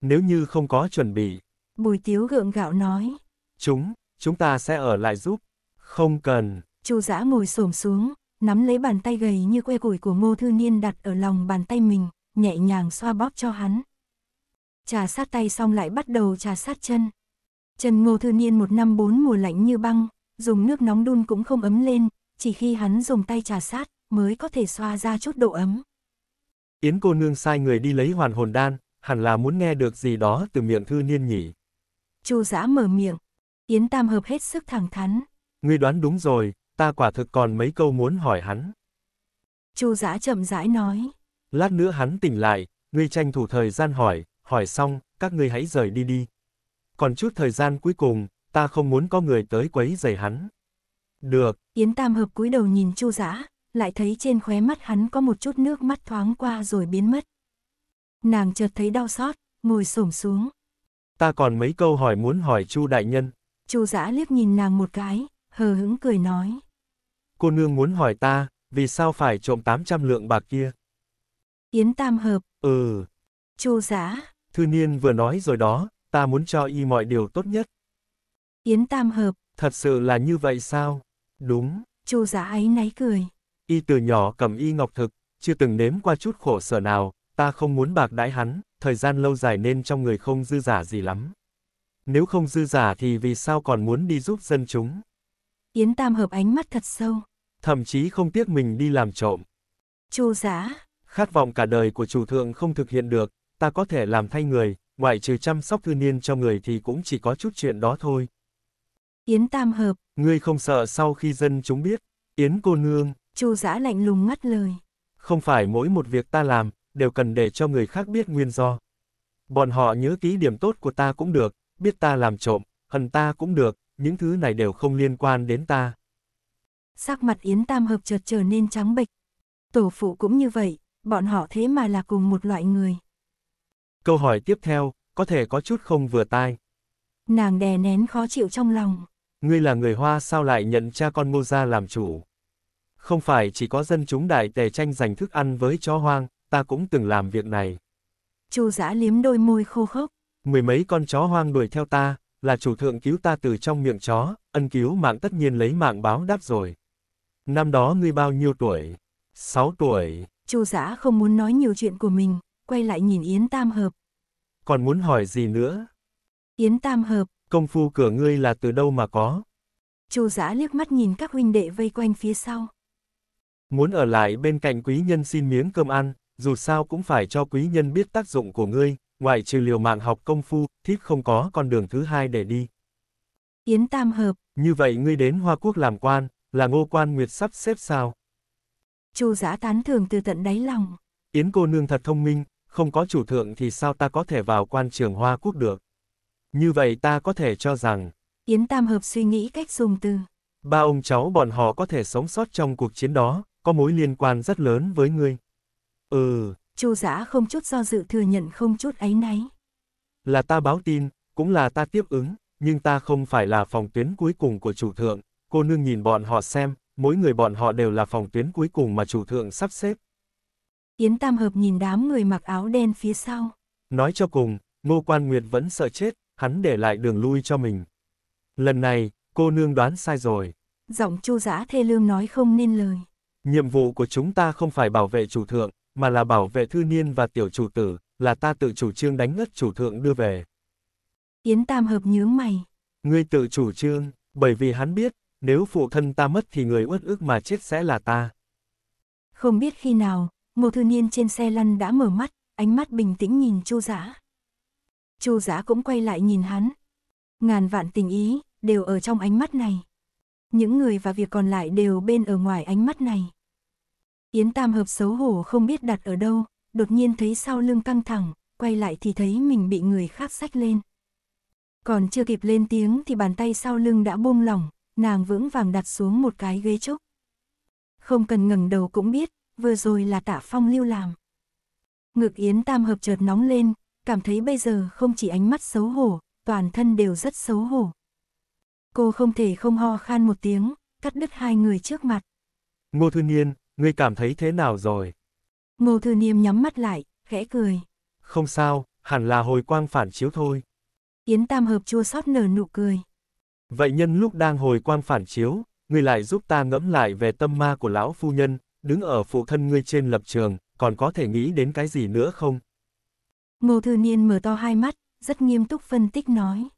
Speaker 2: Nếu như không có chuẩn bị.
Speaker 1: Bùi tiếu gượng gạo nói.
Speaker 2: Chúng, chúng ta sẽ ở lại giúp. Không cần.
Speaker 1: Chu Dã ngồi xổm xuống, nắm lấy bàn tay gầy như que củi của Ngô Thư Niên đặt ở lòng bàn tay mình, nhẹ nhàng xoa bóp cho hắn. Trà sát tay xong lại bắt đầu trà sát chân. Chân Ngô Thư Niên một năm bốn mùa lạnh như băng, dùng nước nóng đun cũng không ấm lên, chỉ khi hắn dùng tay trà sát mới có thể xoa ra chút độ ấm.
Speaker 2: Yến cô nương sai người đi lấy hoàn hồn đan, hẳn là muốn nghe được gì đó từ miệng Thư Niên nhỉ.
Speaker 1: Chu Dã mở miệng, Yến Tam hợp hết sức thẳng thắn.
Speaker 2: Ngươi đoán đúng rồi, ta quả thực còn mấy câu muốn hỏi hắn.
Speaker 1: Chu giã chậm rãi nói.
Speaker 2: Lát nữa hắn tỉnh lại, ngươi tranh thủ thời gian hỏi, hỏi xong, các ngươi hãy rời đi đi. Còn chút thời gian cuối cùng, ta không muốn có người tới quấy rầy hắn.
Speaker 1: Được. Yến Tam hợp cúi đầu nhìn Chu Dã, lại thấy trên khóe mắt hắn có một chút nước mắt thoáng qua rồi biến mất. Nàng chợt thấy đau xót, ngồi xổm xuống.
Speaker 2: Ta còn mấy câu hỏi muốn hỏi Chu đại nhân.
Speaker 1: Chu Dã liếc nhìn nàng một cái, hờ hững cười nói.
Speaker 2: Cô nương muốn hỏi ta, vì sao phải trộm 800 lượng bạc kia?
Speaker 1: Yến Tam Hợp. Ừ. Chu giá.
Speaker 2: Thư niên vừa nói rồi đó, ta muốn cho y mọi điều tốt nhất.
Speaker 1: Yến Tam Hợp.
Speaker 2: Thật sự là như vậy sao? Đúng.
Speaker 1: Chu giá ấy náy cười.
Speaker 2: Y từ nhỏ cầm y ngọc thực, chưa từng nếm qua chút khổ sở nào, ta không muốn bạc đãi hắn, thời gian lâu dài nên trong người không dư giả gì lắm. Nếu không dư giả thì vì sao còn muốn đi giúp dân chúng?
Speaker 1: Yến Tam hợp ánh mắt thật sâu.
Speaker 2: Thậm chí không tiếc mình đi làm trộm. Chu giá. Khát vọng cả đời của chủ thượng không thực hiện được, ta có thể làm thay người, ngoại trừ chăm sóc thư niên cho người thì cũng chỉ có chút chuyện đó thôi.
Speaker 1: Yến Tam hợp.
Speaker 2: Ngươi không sợ sau khi dân chúng biết, Yến cô nương.
Speaker 1: Chu giã lạnh lùng ngắt lời.
Speaker 2: Không phải mỗi một việc ta làm, đều cần để cho người khác biết nguyên do. Bọn họ nhớ ký điểm tốt của ta cũng được, biết ta làm trộm, hận ta cũng được, những thứ này đều không liên quan đến ta.
Speaker 1: Sắc mặt Yến Tam Hợp chợt trở nên trắng bệch. Tổ phụ cũng như vậy, bọn họ thế mà là cùng một loại người.
Speaker 2: Câu hỏi tiếp theo, có thể có chút không vừa tai.
Speaker 1: Nàng đè nén khó chịu trong lòng.
Speaker 2: Ngươi là người Hoa sao lại nhận cha con Ngô Gia làm chủ? Không phải chỉ có dân chúng đại tề tranh giành thức ăn với chó hoang, ta cũng từng làm việc này.
Speaker 1: Chu giã liếm đôi môi khô khốc.
Speaker 2: Mười mấy con chó hoang đuổi theo ta, là chủ thượng cứu ta từ trong miệng chó, ân cứu mạng tất nhiên lấy mạng báo đáp rồi. Năm đó ngươi bao nhiêu tuổi? sáu tuổi.
Speaker 1: Chu giã không muốn nói nhiều chuyện của mình, quay lại nhìn Yến Tam Hợp.
Speaker 2: Còn muốn hỏi gì nữa?
Speaker 1: Yến Tam Hợp.
Speaker 2: Công phu cửa ngươi là từ đâu mà có?
Speaker 1: Chu giã liếc mắt nhìn các huynh đệ vây quanh phía sau.
Speaker 2: Muốn ở lại bên cạnh quý nhân xin miếng cơm ăn, dù sao cũng phải cho quý nhân biết tác dụng của ngươi, ngoại trừ liều mạng học công phu, thiếp không có con đường thứ hai để đi.
Speaker 1: Yến Tam Hợp.
Speaker 2: Như vậy ngươi đến Hoa Quốc làm quan, là ngô quan nguyệt sắp xếp sao?
Speaker 1: Chu giã tán thường từ tận đáy lòng.
Speaker 2: Yến cô nương thật thông minh, không có chủ thượng thì sao ta có thể vào quan trường Hoa Quốc được? Như vậy ta có thể cho rằng...
Speaker 1: Yến Tam Hợp suy nghĩ cách dùng từ.
Speaker 2: Ba ông cháu bọn họ có thể sống sót trong cuộc chiến đó, có mối liên quan rất lớn với ngươi. Ừ,
Speaker 1: Chu Dã không chút do dự thừa nhận không chút ấy náy.
Speaker 2: Là ta báo tin, cũng là ta tiếp ứng, nhưng ta không phải là phòng tuyến cuối cùng của chủ thượng, cô nương nhìn bọn họ xem, mỗi người bọn họ đều là phòng tuyến cuối cùng mà chủ thượng sắp xếp.
Speaker 1: Yến Tam Hợp nhìn đám người mặc áo đen phía sau.
Speaker 2: Nói cho cùng, Ngô Quan Nguyệt vẫn sợ chết, hắn để lại đường lui cho mình. Lần này, cô nương đoán sai rồi.
Speaker 1: Giọng chu Dã thê lương nói không nên lời.
Speaker 2: Nhiệm vụ của chúng ta không phải bảo vệ chủ thượng, mà là bảo vệ thư niên và tiểu chủ tử, là ta tự chủ trương đánh ngất chủ thượng đưa về.
Speaker 1: Yến Tam Hợp nhướng mày.
Speaker 2: Ngươi tự chủ trương, bởi vì hắn biết, nếu phụ thân ta mất thì người uất ức mà chết sẽ là ta.
Speaker 1: Không biết khi nào, một thư niên trên xe lăn đã mở mắt, ánh mắt bình tĩnh nhìn Chu Dã. Chu Dã cũng quay lại nhìn hắn. Ngàn vạn tình ý, đều ở trong ánh mắt này. Những người và việc còn lại đều bên ở ngoài ánh mắt này. Yến Tam Hợp xấu hổ không biết đặt ở đâu, đột nhiên thấy sau lưng căng thẳng, quay lại thì thấy mình bị người khác sách lên. Còn chưa kịp lên tiếng thì bàn tay sau lưng đã buông lỏng, nàng vững vàng đặt xuống một cái ghế trúc. Không cần ngẩng đầu cũng biết, vừa rồi là tạ phong lưu làm. Ngực Yến Tam Hợp chợt nóng lên, cảm thấy bây giờ không chỉ ánh mắt xấu hổ, toàn thân đều rất xấu hổ. Cô không thể không ho khan một tiếng, cắt đứt hai người trước mặt.
Speaker 2: Ngô Thư Niên, Ngươi cảm thấy thế nào rồi?
Speaker 1: Ngô Thư Niêm nhắm mắt lại, khẽ cười.
Speaker 2: Không sao, hẳn là hồi quang phản chiếu thôi.
Speaker 1: Yến Tam Hợp chua sót nở nụ cười.
Speaker 2: Vậy nhân lúc đang hồi quang phản chiếu, ngươi lại giúp ta ngẫm lại về tâm ma của lão phu nhân, đứng ở phụ thân ngươi trên lập trường, còn có thể nghĩ đến cái gì nữa không?
Speaker 1: Ngô Thư Niên mở to hai mắt, rất nghiêm túc phân tích nói.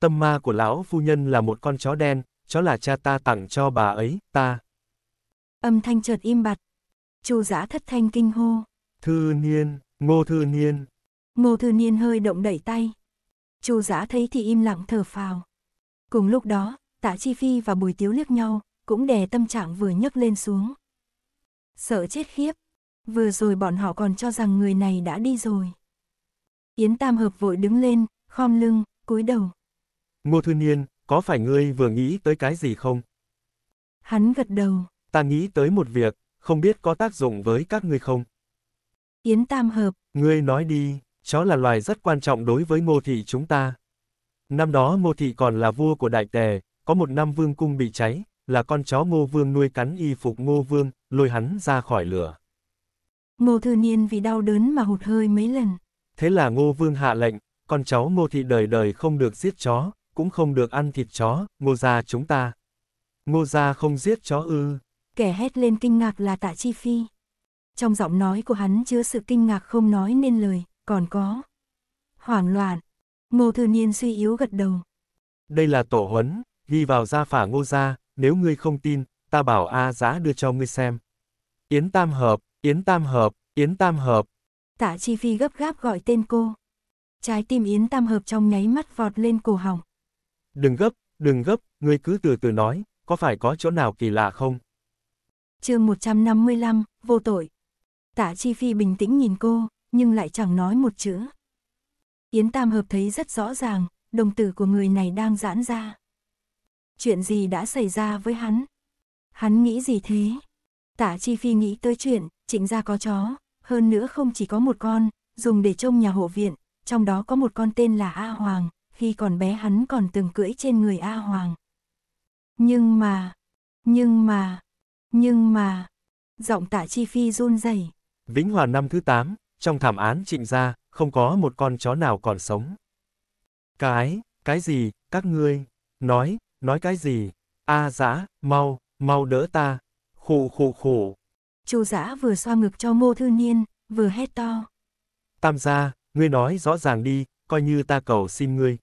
Speaker 2: Tâm ma của lão phu nhân là một con chó đen, chó là cha ta tặng cho bà ấy, ta,
Speaker 1: Âm thanh chợt im bặt. Chu giã thất thanh kinh hô.
Speaker 2: Thư niên, ngô thư niên.
Speaker 1: Ngô thư niên hơi động đẩy tay. Chu giã thấy thì im lặng thở phào. Cùng lúc đó, tạ chi phi và bùi tiếu liếc nhau, cũng đè tâm trạng vừa nhấc lên xuống. Sợ chết khiếp. Vừa rồi bọn họ còn cho rằng người này đã đi rồi. Yến Tam Hợp vội đứng lên, khom lưng, cúi đầu.
Speaker 2: Ngô Thư Niên, có phải ngươi vừa nghĩ tới cái gì không?
Speaker 1: Hắn gật đầu
Speaker 2: ta nghĩ tới một việc, không biết có tác dụng với các ngươi không?
Speaker 1: Yến Tam Hợp.
Speaker 2: Ngươi nói đi, chó là loài rất quan trọng đối với ngô thị chúng ta. Năm đó ngô thị còn là vua của đại tề, có một năm vương cung bị cháy, là con chó ngô vương nuôi cắn y phục ngô vương, lôi hắn ra khỏi lửa.
Speaker 1: Ngô thư niên vì đau đớn mà hụt hơi mấy lần.
Speaker 2: Thế là ngô vương hạ lệnh, con cháu ngô thị đời đời không được giết chó, cũng không được ăn thịt chó, ngô gia chúng ta. Ngô gia không giết chó ư
Speaker 1: kẻ hét lên kinh ngạc là tạ chi phi. Trong giọng nói của hắn chứa sự kinh ngạc không nói nên lời, còn có. Hoảng loạn, ngô thư niên suy yếu gật đầu.
Speaker 2: Đây là tổ huấn, ghi vào gia phả ngô gia, nếu ngươi không tin, ta bảo A giá đưa cho ngươi xem. Yến Tam Hợp, Yến Tam Hợp, Yến Tam Hợp.
Speaker 1: Tạ Chi Phi gấp gáp gọi tên cô. Trái tim Yến Tam Hợp trong nháy mắt vọt lên cổ họng.
Speaker 2: Đừng gấp, đừng gấp, ngươi cứ từ từ nói, có phải có chỗ nào kỳ lạ không?
Speaker 1: chương 155, vô tội. Tả Chi Phi bình tĩnh nhìn cô, nhưng lại chẳng nói một chữ. Yến Tam Hợp thấy rất rõ ràng, đồng tử của người này đang giãn ra. Chuyện gì đã xảy ra với hắn? Hắn nghĩ gì thế? Tả Chi Phi nghĩ tới chuyện, trịnh ra có chó, hơn nữa không chỉ có một con, dùng để trông nhà hộ viện, trong đó có một con tên là A Hoàng, khi còn bé hắn còn từng cưỡi trên người A Hoàng. Nhưng mà, nhưng mà, nhưng mà, giọng Tạ chi phi run rẩy.
Speaker 2: Vĩnh Hòa năm thứ 8, trong thảm án trịnh gia, không có một con chó nào còn sống. Cái, cái gì, các ngươi, nói, nói cái gì, a à, dã mau, mau đỡ ta, khụ khụ khụ.
Speaker 1: Chu dã vừa xoa ngực cho ngô thư niên, vừa hét to.
Speaker 2: Tam gia, ngươi nói rõ ràng đi, coi như ta cầu xin ngươi.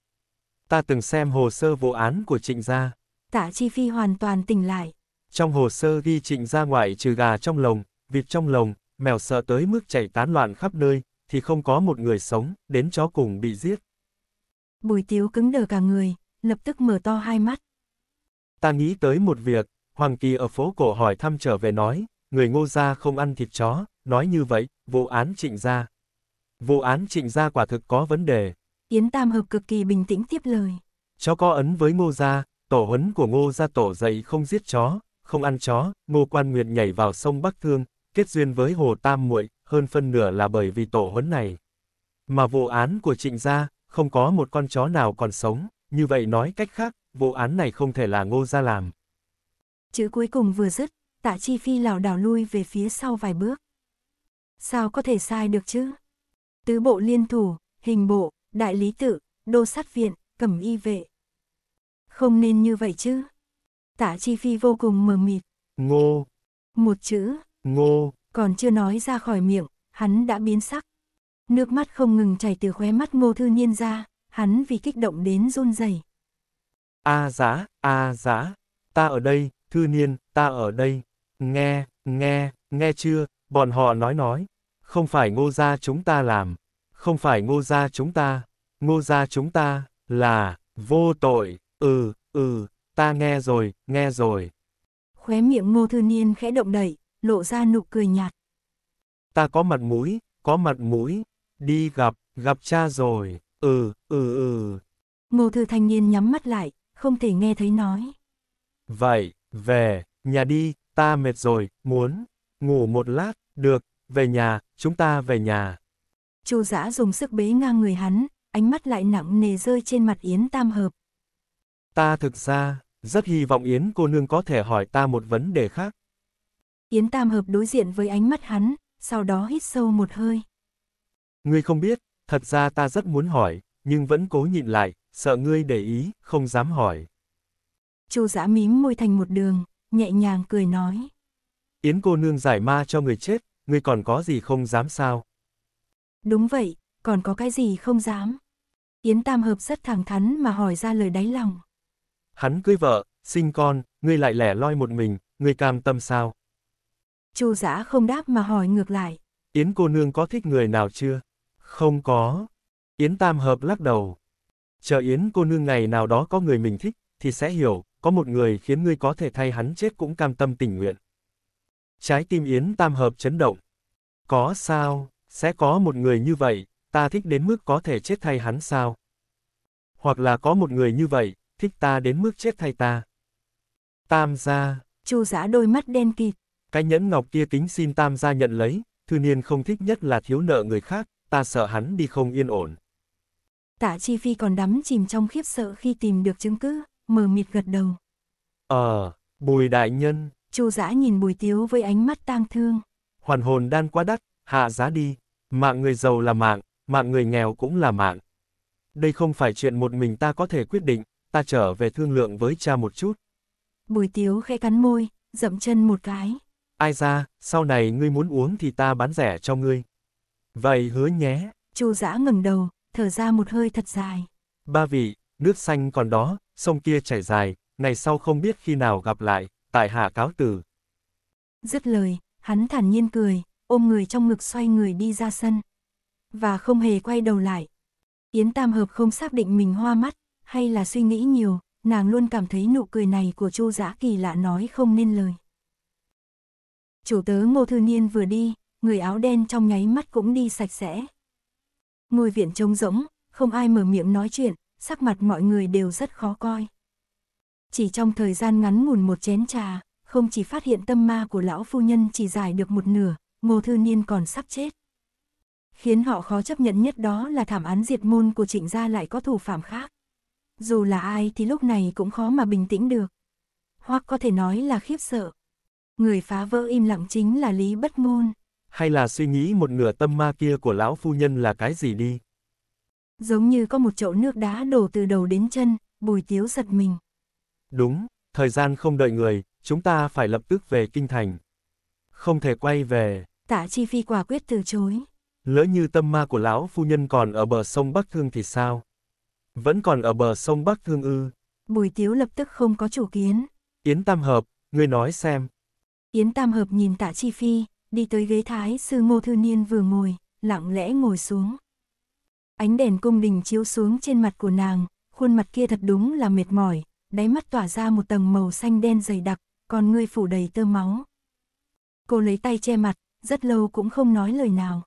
Speaker 2: Ta từng xem hồ sơ vụ án của trịnh gia.
Speaker 1: Tạ Chi Phi hoàn toàn tỉnh lại,
Speaker 2: trong hồ sơ ghi trịnh ra ngoại trừ gà trong lồng, vịt trong lồng, mèo sợ tới mức chảy tán loạn khắp nơi, thì không có một người sống, đến chó cùng bị giết.
Speaker 1: Bùi tiếu cứng đờ cả người, lập tức mở to hai mắt.
Speaker 2: Ta nghĩ tới một việc, Hoàng Kỳ ở phố cổ hỏi thăm trở về nói, người ngô gia không ăn thịt chó, nói như vậy, vụ án trịnh gia. Vụ án trịnh gia quả thực có vấn đề.
Speaker 1: Yến Tam Hợp cực kỳ bình tĩnh tiếp lời.
Speaker 2: Chó có ấn với ngô gia, tổ huấn của ngô gia tổ dạy không giết chó, không ăn chó, Ngô Quan Nguyệt nhảy vào sông Bắc Thương, kết duyên với Hồ Tam Muội, hơn phân nửa là bởi vì tổ huấn này. Mà vụ án của Trịnh gia, không có một con chó nào còn sống, như vậy nói cách khác, vụ án này không thể là Ngô gia làm.
Speaker 1: Chữ cuối cùng vừa dứt, Tạ Chi Phi lảo đảo lui về phía sau vài bước. Sao có thể sai được chứ? Tứ bộ liên thủ, hình bộ, đại lý tự, đô sát viện, cẩm y vệ. Không nên như vậy chứ? Tạ Chi Phi vô cùng mờ mịt. Ngô. Một chữ. Ngô. Còn chưa nói ra khỏi miệng, hắn đã biến sắc. Nước mắt không ngừng chảy từ khóe mắt ngô thư Nhiên ra, hắn vì kích động đến run rẩy.
Speaker 2: A à giá, a à giá, ta ở đây, thư niên, ta ở đây. Nghe, nghe, nghe chưa, bọn họ nói nói. Không phải ngô gia chúng ta làm, không phải ngô gia chúng ta, ngô gia chúng ta, là, vô tội, ừ, ừ, Ta nghe rồi, nghe rồi.
Speaker 1: Khóe miệng ngô thư niên khẽ động đẩy, lộ ra nụ cười nhạt.
Speaker 2: Ta có mặt mũi, có mặt mũi. Đi gặp, gặp cha rồi. Ừ, ừ, ừ.
Speaker 1: Ngô thư thanh niên nhắm mắt lại, không thể nghe thấy nói.
Speaker 2: Vậy, về, nhà đi, ta mệt rồi, muốn. Ngủ một lát, được, về nhà, chúng ta về nhà.
Speaker 1: Chu giã dùng sức bế ngang người hắn, ánh mắt lại nặng nề rơi trên mặt Yến Tam Hợp.
Speaker 2: Ta thực ra, rất hy vọng Yến cô nương có thể hỏi ta một vấn đề khác.
Speaker 1: Yến Tam Hợp đối diện với ánh mắt hắn, sau đó hít sâu một hơi.
Speaker 2: Ngươi không biết, thật ra ta rất muốn hỏi, nhưng vẫn cố nhịn lại, sợ ngươi để ý, không dám hỏi.
Speaker 1: Chu giã mím môi thành một đường, nhẹ nhàng cười nói.
Speaker 2: Yến cô nương giải ma cho người chết, ngươi còn có gì không dám sao?
Speaker 1: Đúng vậy, còn có cái gì không dám? Yến Tam Hợp rất thẳng thắn mà hỏi ra lời đáy lòng.
Speaker 2: Hắn cưới vợ, sinh con, ngươi lại lẻ loi một mình, ngươi cam tâm sao?
Speaker 1: Chu giã không đáp mà hỏi ngược lại.
Speaker 2: Yến cô nương có thích người nào chưa? Không có. Yến tam hợp lắc đầu. Chờ Yến cô nương ngày nào đó có người mình thích, thì sẽ hiểu, có một người khiến ngươi có thể thay hắn chết cũng cam tâm tình nguyện. Trái tim Yến tam hợp chấn động. Có sao, sẽ có một người như vậy, ta thích đến mức có thể chết thay hắn sao? Hoặc là có một người như vậy, thích ta đến mức chết thay ta. Tam gia. Chu
Speaker 1: giã đôi mắt đen kịt.
Speaker 2: Cái nhẫn ngọc kia tính xin tam gia nhận lấy, thư niên không thích nhất là thiếu nợ người khác, ta sợ hắn đi không yên ổn.
Speaker 1: Tạ Chi Phi còn đắm chìm trong khiếp sợ khi tìm được chứng cứ, mờ mịt gật đầu.
Speaker 2: Ờ, bùi đại nhân.
Speaker 1: Chu giã nhìn bùi tiếu với ánh mắt tang thương.
Speaker 2: Hoàn hồn đan quá đắt, hạ giá đi. Mạng người giàu là mạng, mạng người nghèo cũng là mạng. Đây không phải chuyện một mình ta có thể quyết định, ta trở về thương lượng với cha một chút.
Speaker 1: Bùi tiếu khẽ cắn môi, dậm chân một cái.
Speaker 2: Ai ra, sau này ngươi muốn uống thì ta bán rẻ cho ngươi. Vậy hứa nhé.
Speaker 1: Chu giã ngẩng đầu, thở ra một hơi thật dài.
Speaker 2: Ba vị, nước xanh còn đó, sông kia chảy dài, ngày sau không biết khi nào gặp lại, tại hạ cáo tử.
Speaker 1: Dứt lời, hắn thản nhiên cười, ôm người trong ngực xoay người đi ra sân. Và không hề quay đầu lại. Yến Tam Hợp không xác định mình hoa mắt, hay là suy nghĩ nhiều, nàng luôn cảm thấy nụ cười này của Chu Dã kỳ lạ nói không nên lời. Chủ tớ Ngô Thư Niên vừa đi, người áo đen trong nháy mắt cũng đi sạch sẽ. Ngôi viện trống rỗng, không ai mở miệng nói chuyện, sắc mặt mọi người đều rất khó coi. Chỉ trong thời gian ngắn ngủn một chén trà, không chỉ phát hiện tâm ma của lão phu nhân chỉ dài được một nửa, Ngô Thư Niên còn sắp chết. Khiến họ khó chấp nhận nhất đó là thảm án diệt môn của trịnh gia lại có thủ phạm khác dù là ai thì lúc này cũng khó mà bình tĩnh được. Hoặc có thể nói là khiếp sợ. Người phá vỡ im lặng chính là Lý Bất Ngôn.
Speaker 2: Hay là suy nghĩ một nửa tâm ma kia của lão phu nhân là cái gì đi?
Speaker 1: Giống như có một chậu nước đá đổ từ đầu đến chân, bùi tiếu giật mình.
Speaker 2: Đúng, thời gian không đợi người, chúng ta phải lập tức về kinh thành. Không thể quay về.
Speaker 1: Tạ Chi Phi quả quyết từ chối.
Speaker 2: Lỡ như tâm ma của lão phu nhân còn ở bờ sông Bắc Thương thì sao? Vẫn còn ở bờ sông Bắc Thương ư. Bùi Tiếu lập tức không có chủ kiến. Yến Tam Hợp, ngươi nói xem.
Speaker 1: Yến Tam Hợp nhìn tạ Chi Phi, đi tới ghế thái sư Ngô Thư Niên vừa ngồi, lặng lẽ ngồi xuống. Ánh đèn cung đình chiếu xuống trên mặt của nàng, khuôn mặt kia thật đúng là mệt mỏi, đáy mắt tỏa ra một tầng màu xanh đen dày đặc, còn ngươi phủ đầy tơ máu. Cô lấy tay che mặt, rất lâu cũng không nói lời nào.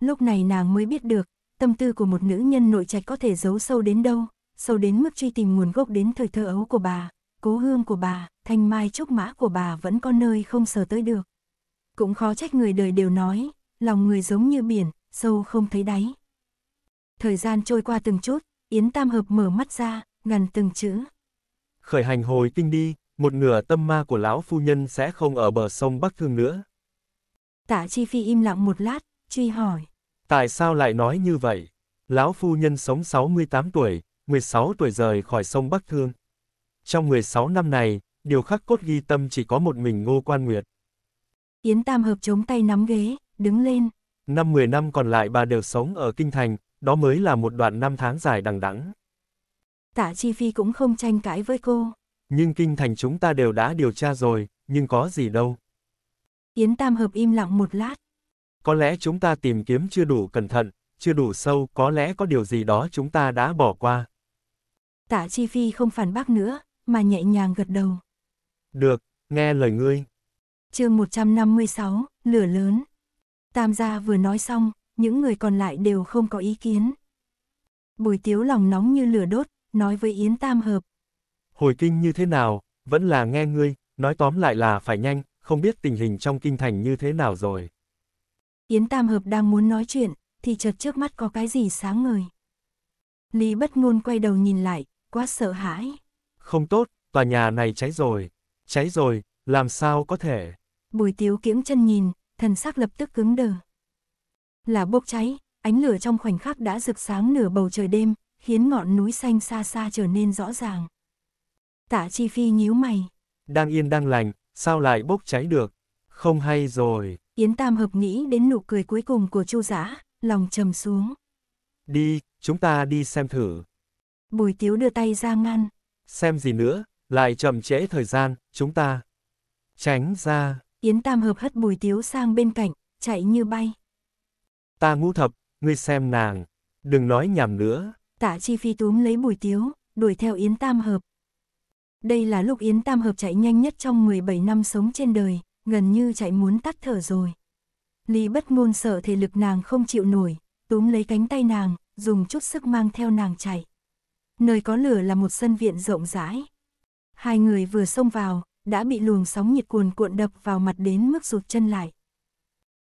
Speaker 1: Lúc này nàng mới biết được, tâm tư của một nữ nhân nội trạch có thể giấu sâu đến đâu, sâu đến mức truy tìm nguồn gốc đến thời thơ ấu của bà, cố hương của bà, thanh mai trúc mã của bà vẫn có nơi không sờ tới được. Cũng khó trách người đời đều nói, lòng người giống như biển, sâu không thấy đáy. Thời gian trôi qua từng chút, Yến Tam Hợp mở mắt ra, ngần từng chữ.
Speaker 2: Khởi hành hồi kinh đi, một nửa tâm ma của lão phu nhân sẽ không ở bờ sông Bắc Thương nữa.
Speaker 1: tạ Chi Phi im lặng một lát, truy hỏi.
Speaker 2: Tại sao lại nói như vậy? Lão phu nhân sống 68 tuổi, 16 tuổi rời khỏi sông Bắc Thương. Trong 16 năm này, điều khắc cốt ghi tâm chỉ có một mình Ngô Quan Nguyệt.
Speaker 1: Yến Tam Hợp chống tay nắm ghế, đứng lên.
Speaker 2: Năm 10 năm còn lại bà đều sống ở Kinh Thành, đó mới là một đoạn năm tháng dài đằng đẵng.
Speaker 1: Tạ Chi Phi cũng không tranh cãi với cô.
Speaker 2: Nhưng Kinh Thành chúng ta đều đã điều tra rồi, nhưng có gì đâu.
Speaker 1: Yến Tam Hợp im lặng một lát,
Speaker 2: có lẽ chúng ta tìm kiếm chưa đủ cẩn thận, chưa đủ sâu, có lẽ có điều gì đó chúng ta đã bỏ qua.
Speaker 1: Tạ Chi Phi không phản bác nữa, mà nhẹ nhàng gật đầu.
Speaker 2: Được, nghe lời ngươi.
Speaker 1: chương 156, lửa lớn. Tam gia vừa nói xong, những người còn lại đều không có ý kiến. Bùi tiếu lòng nóng như lửa đốt, nói với Yến Tam Hợp.
Speaker 2: Hồi kinh như thế nào, vẫn là nghe ngươi, nói tóm lại là phải nhanh, không biết tình hình trong kinh thành như thế nào rồi.
Speaker 1: Yến Tam Hợp đang muốn nói chuyện, thì chợt trước mắt có cái gì sáng ngời. Lý bất ngôn quay đầu nhìn lại, quá sợ hãi.
Speaker 2: Không tốt, tòa nhà này cháy rồi. Cháy rồi, làm sao có thể?
Speaker 1: Bùi tiếu kiễng chân nhìn, thần sắc lập tức cứng đờ. Là bốc cháy, ánh lửa trong khoảnh khắc đã rực sáng nửa bầu trời đêm, khiến ngọn núi xanh xa xa trở nên rõ ràng. Tạ Chi Phi nhíu mày.
Speaker 2: Đang yên đang lành, sao lại bốc cháy được? Không hay rồi.
Speaker 1: Yến Tam Hợp nghĩ đến nụ cười cuối cùng của Chu Dã, lòng trầm xuống.
Speaker 2: Đi, chúng ta đi xem thử.
Speaker 1: Bùi Tiếu đưa tay ra ngăn.
Speaker 2: Xem gì nữa, lại chậm trễ thời gian, chúng ta. Tránh ra.
Speaker 1: Yến Tam Hợp hất Bùi Tiếu sang bên cạnh, chạy như bay.
Speaker 2: Ta ngu thập, ngươi xem nàng, đừng nói nhảm nữa.
Speaker 1: Tạ Chi Phi túm lấy Bùi Tiếu, đuổi theo Yến Tam Hợp. Đây là lúc Yến Tam Hợp chạy nhanh nhất trong 17 năm sống trên đời, gần như chạy muốn tắt thở rồi. Lý bất ngôn sợ thể lực nàng không chịu nổi, túm lấy cánh tay nàng, dùng chút sức mang theo nàng chạy. Nơi có lửa là một sân viện rộng rãi. Hai người vừa xông vào, đã bị luồng sóng nhiệt cuồn cuộn đập vào mặt đến mức rụt chân lại.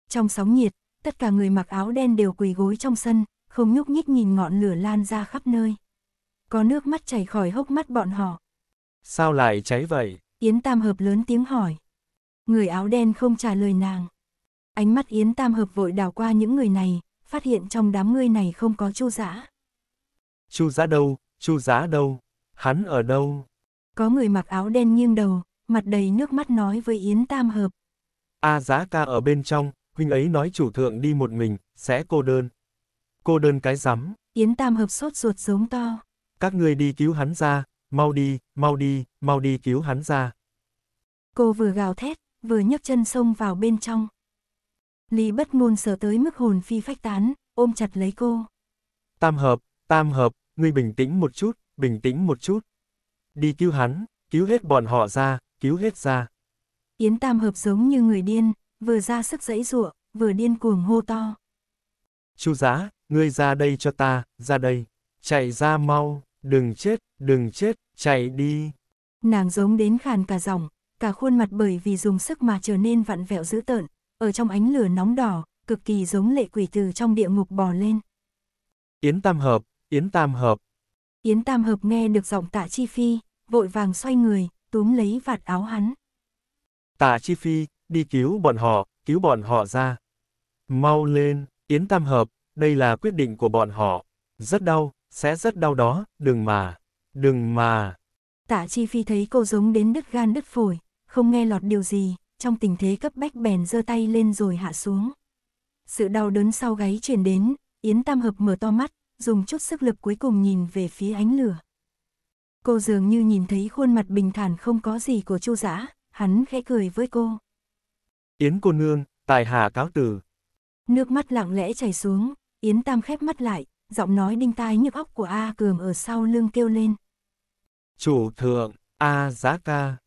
Speaker 1: Trong sóng nhiệt, tất cả người mặc áo đen đều quỳ gối trong sân, không nhúc nhích nhìn ngọn lửa lan ra khắp nơi. Có nước mắt chảy khỏi hốc mắt bọn họ.
Speaker 2: Sao lại cháy vậy?
Speaker 1: Yến Tam Hợp lớn tiếng hỏi người áo đen không trả lời nàng. Ánh mắt Yến Tam Hợp vội đảo qua những người này, phát hiện trong đám người này không có Chu Dã.
Speaker 2: Chu Dã đâu, Chu Dã đâu, hắn ở đâu?
Speaker 1: Có người mặc áo đen nghiêng đầu, mặt đầy nước mắt nói với Yến Tam Hợp.
Speaker 2: A Dã ca ở bên trong, huynh ấy nói chủ thượng đi một mình, sẽ cô đơn. Cô đơn cái rắm.
Speaker 1: Yến Tam Hợp sốt ruột giống to.
Speaker 2: Các ngươi đi cứu hắn ra, mau đi, mau đi, mau đi cứu hắn ra.
Speaker 1: Cô vừa gào thét, vừa nhấc chân xông vào bên trong. Lý bất ngôn sợ tới mức hồn phi phách tán, ôm chặt lấy cô.
Speaker 2: Tam hợp, tam hợp, ngươi bình tĩnh một chút, bình tĩnh một chút. Đi cứu hắn, cứu hết bọn họ ra, cứu hết ra.
Speaker 1: Yến tam hợp giống như người điên, vừa ra sức dãy giụa, vừa điên cuồng hô to.
Speaker 2: Chu giá, ngươi ra đây cho ta, ra đây. Chạy ra mau, đừng chết, đừng chết, chạy đi.
Speaker 1: Nàng giống đến khàn cả giọng, cả khuôn mặt bởi vì dùng sức mà trở nên vặn vẹo dữ tợn, ở trong ánh lửa nóng đỏ, cực kỳ giống lệ quỷ từ trong địa ngục bò lên.
Speaker 2: Yến Tam Hợp, Yến Tam Hợp.
Speaker 1: Yến Tam Hợp nghe được giọng tạ Chi Phi, vội vàng xoay người, túm lấy vạt áo hắn.
Speaker 2: Tạ Chi Phi, đi cứu bọn họ, cứu bọn họ ra. Mau lên, Yến Tam Hợp, đây là quyết định của bọn họ. Rất đau, sẽ rất đau đó, đừng mà, đừng mà.
Speaker 1: Tạ Chi Phi thấy cô giống đến đứt gan đứt phổi, không nghe lọt điều gì, trong tình thế cấp bách bèn giơ tay lên rồi hạ xuống. Sự đau đớn sau gáy truyền đến, Yến Tam Hợp mở to mắt, dùng chút sức lực cuối cùng nhìn về phía ánh lửa. Cô dường như nhìn thấy khuôn mặt bình thản không có gì của Chu Dã, hắn khẽ cười với cô.
Speaker 2: Yến cô nương, tài hạ cáo từ.
Speaker 1: Nước mắt lặng lẽ chảy xuống, Yến Tam khép mắt lại, giọng nói đinh tai nhức óc của A Cường ở sau lưng kêu lên.
Speaker 2: Chủ thượng, A Giá Ca.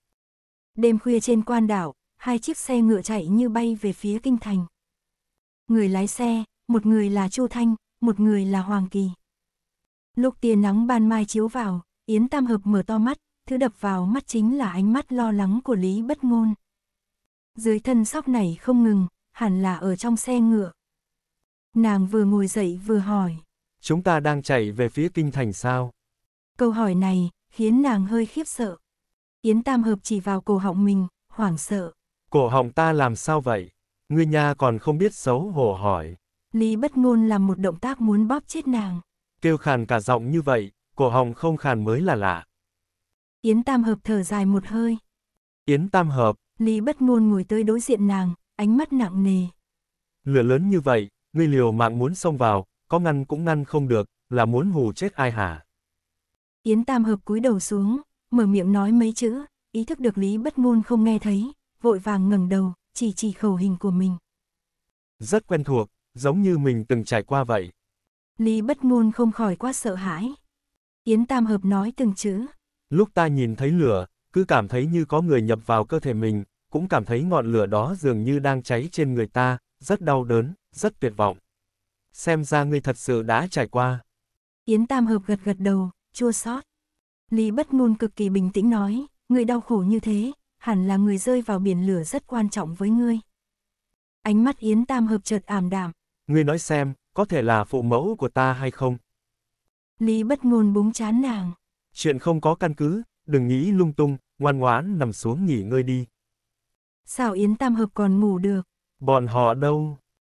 Speaker 1: Đêm khuya trên quan đảo, hai chiếc xe ngựa chạy như bay về phía kinh thành. Người lái xe, một người là Chu Thanh, một người là Hoàng Kỳ. Lúc tia nắng ban mai chiếu vào, Yến Tam Hợp mở to mắt, thứ đập vào mắt chính là ánh mắt lo lắng của Lý Bất Ngôn. Dưới thân sóc này không ngừng, hẳn là ở trong xe ngựa. Nàng vừa ngồi dậy vừa hỏi.
Speaker 2: Chúng ta đang chạy về phía kinh thành sao?
Speaker 1: Câu hỏi này khiến nàng hơi khiếp sợ. Yến Tam Hợp chỉ vào cổ họng mình, hoảng sợ.
Speaker 2: Cổ họng ta làm sao vậy? Ngươi nha còn không biết xấu hổ hỏi.
Speaker 1: Lý bất ngôn làm một động tác muốn bóp chết nàng.
Speaker 2: Kêu khàn cả giọng như vậy, cổ họng không khàn mới là lạ.
Speaker 1: Yến Tam Hợp thở dài một hơi.
Speaker 2: Yến Tam Hợp.
Speaker 1: Lý bất ngôn ngồi tới đối diện nàng, ánh mắt nặng nề.
Speaker 2: Lửa lớn như vậy, ngươi liều mạng muốn xông vào, có ngăn cũng ngăn không được, là muốn hù chết ai hả?
Speaker 1: Yến Tam Hợp cúi đầu xuống, mở miệng nói mấy chữ, ý thức được Lý Bất Ngôn không nghe thấy, vội vàng ngẩng đầu, chỉ chỉ khẩu hình của mình.
Speaker 2: Rất quen thuộc, giống như mình từng trải qua vậy.
Speaker 1: Lý Bất Ngôn không khỏi quá sợ hãi. Yến Tam Hợp nói từng chữ.
Speaker 2: Lúc ta nhìn thấy lửa, cứ cảm thấy như có người nhập vào cơ thể mình, cũng cảm thấy ngọn lửa đó dường như đang cháy trên người ta, rất đau đớn, rất tuyệt vọng. Xem ra ngươi thật sự đã trải qua.
Speaker 1: Yến Tam Hợp gật gật đầu, chua xót. Lý bất ngôn cực kỳ bình tĩnh nói, người đau khổ như thế, hẳn là người rơi vào biển lửa rất quan trọng với ngươi. Ánh mắt Yến Tam hợp chợt ảm đạm.
Speaker 2: Ngươi nói xem, có thể là phụ mẫu của ta hay không?
Speaker 1: Lý bất ngôn búng chán nàng.
Speaker 2: Chuyện không có căn cứ, đừng nghĩ lung tung, ngoan ngoãn nằm xuống nghỉ ngơi đi.
Speaker 1: Sao Yến Tam Hợp còn ngủ được?
Speaker 2: Bọn họ đâu?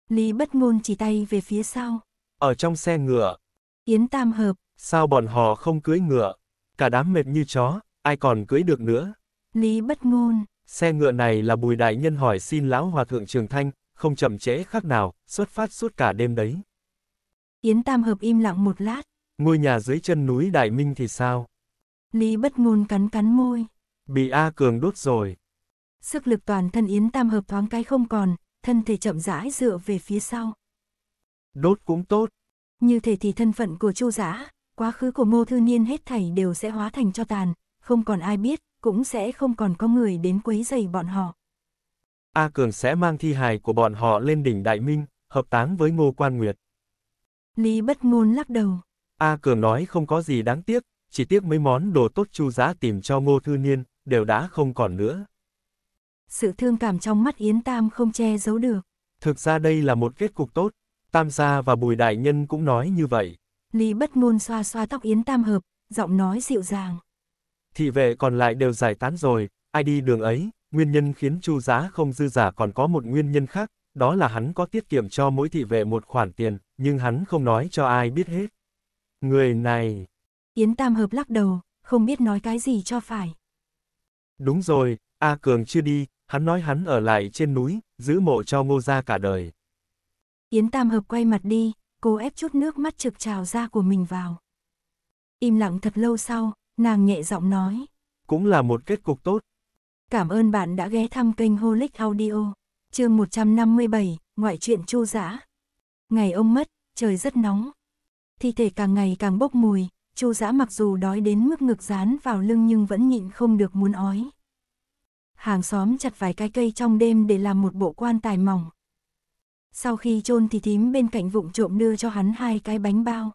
Speaker 1: Lý bất ngôn chỉ tay về phía sau.
Speaker 2: Ở trong xe ngựa.
Speaker 1: Yến Tam Hợp. Sao
Speaker 2: bọn họ không cưới ngựa? cả đám mệt như chó, ai còn cưỡi được nữa.
Speaker 1: Lý bất ngôn.
Speaker 2: Xe ngựa này là bùi đại nhân hỏi xin lão hòa thượng Trường Thanh, không chậm trễ khác nào, xuất phát suốt cả đêm đấy.
Speaker 1: Yến Tam Hợp im lặng một lát.
Speaker 2: Ngôi nhà dưới chân núi Đại Minh thì sao?
Speaker 1: Lý bất ngôn cắn cắn môi.
Speaker 2: Bị A Cường đốt rồi.
Speaker 1: Sức lực toàn thân Yến Tam Hợp thoáng cái không còn, thân thể chậm rãi dựa về phía sau. Đốt cũng tốt. Như thể thì thân phận của Chu Giã, Quá khứ của ngô thư niên hết thảy đều sẽ hóa thành cho tàn, không còn ai biết, cũng sẽ không còn có người đến quấy rầy bọn họ.
Speaker 2: A Cường sẽ mang thi hài của bọn họ lên đỉnh Đại Minh, hợp táng với ngô quan nguyệt.
Speaker 1: Lý bất ngôn lắc đầu.
Speaker 2: A Cường nói không có gì đáng tiếc, chỉ tiếc mấy món đồ tốt chu giá tìm cho ngô thư niên, đều đã không còn nữa.
Speaker 1: Sự thương cảm trong mắt Yến Tam không che giấu được.
Speaker 2: Thực ra đây là một kết cục tốt, Tam gia và Bùi Đại Nhân cũng nói như vậy.
Speaker 1: Lý bất ngôn xoa xoa tóc Yến Tam Hợp, giọng nói dịu dàng.
Speaker 2: Thị vệ còn lại đều giải tán rồi, ai đi đường ấy, nguyên nhân khiến chu giá không dư giả còn có một nguyên nhân khác, đó là hắn có tiết kiệm cho mỗi thị vệ một khoản tiền, nhưng hắn không nói cho ai biết hết. Người này...
Speaker 1: Yến Tam Hợp lắc đầu, không biết nói cái gì cho phải.
Speaker 2: Đúng rồi, A Cường chưa đi, hắn nói hắn ở lại trên núi, giữ mộ cho ngô gia cả đời.
Speaker 1: Yến Tam Hợp quay mặt đi, cô ép chút nước mắt trực trào ra của mình vào. Im lặng thật lâu sau, nàng nhẹ giọng nói.
Speaker 2: Cũng là một kết cục tốt.
Speaker 1: Cảm ơn bạn đã ghé thăm kênh Holic Audio, chương 157, ngoại truyện chu dã. Ngày ông mất, trời rất nóng. Thi thể càng ngày càng bốc mùi, chu dã mặc dù đói đến mức ngực dán vào lưng nhưng vẫn nhịn không được muốn ói. Hàng xóm chặt vài cái cây trong đêm để làm một bộ quan tài mỏng, sau khi chôn thì thím bên cạnh vụng trộm đưa cho hắn hai cái bánh bao.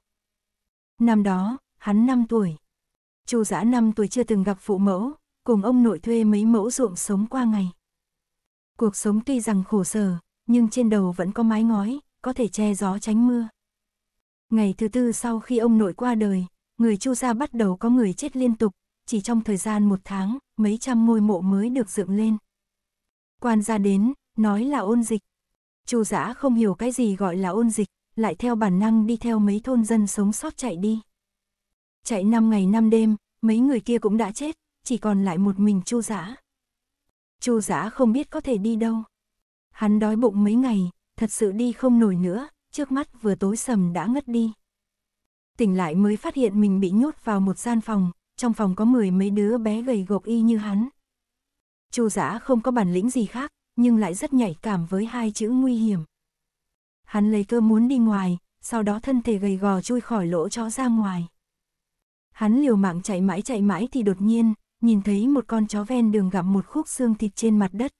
Speaker 1: Năm đó, hắn 5 tuổi. Chu Dã 5 tuổi chưa từng gặp phụ mẫu, cùng ông nội thuê mấy mẫu ruộng sống qua ngày. Cuộc sống tuy rằng khổ sở, nhưng trên đầu vẫn có mái ngói, có thể che gió tránh mưa. Ngày thứ tư sau khi ông nội qua đời, người Chu gia bắt đầu có người chết liên tục, chỉ trong thời gian một tháng, mấy trăm ngôi mộ mới được dựng lên. Quan gia đến, nói là ôn dịch, Chu Dã không hiểu cái gì gọi là ôn dịch, lại theo bản năng đi theo mấy thôn dân sống sót chạy đi. Chạy 5 ngày 5 đêm, mấy người kia cũng đã chết, chỉ còn lại một mình Chu Dã. Chu Dã không biết có thể đi đâu. Hắn đói bụng mấy ngày, thật sự đi không nổi nữa, trước mắt vừa tối sầm đã ngất đi. Tỉnh lại mới phát hiện mình bị nhốt vào một gian phòng, trong phòng có mười mấy đứa bé gầy gộc y như hắn. Chu Dã không có bản lĩnh gì khác, nhưng lại rất nhạy cảm với hai chữ nguy hiểm. Hắn lấy cơ muốn đi ngoài, sau đó thân thể gầy gò chui khỏi lỗ chó ra ngoài. Hắn liều mạng chạy mãi chạy mãi thì đột nhiên, nhìn thấy một con chó ven đường gặm một khúc xương thịt trên mặt đất.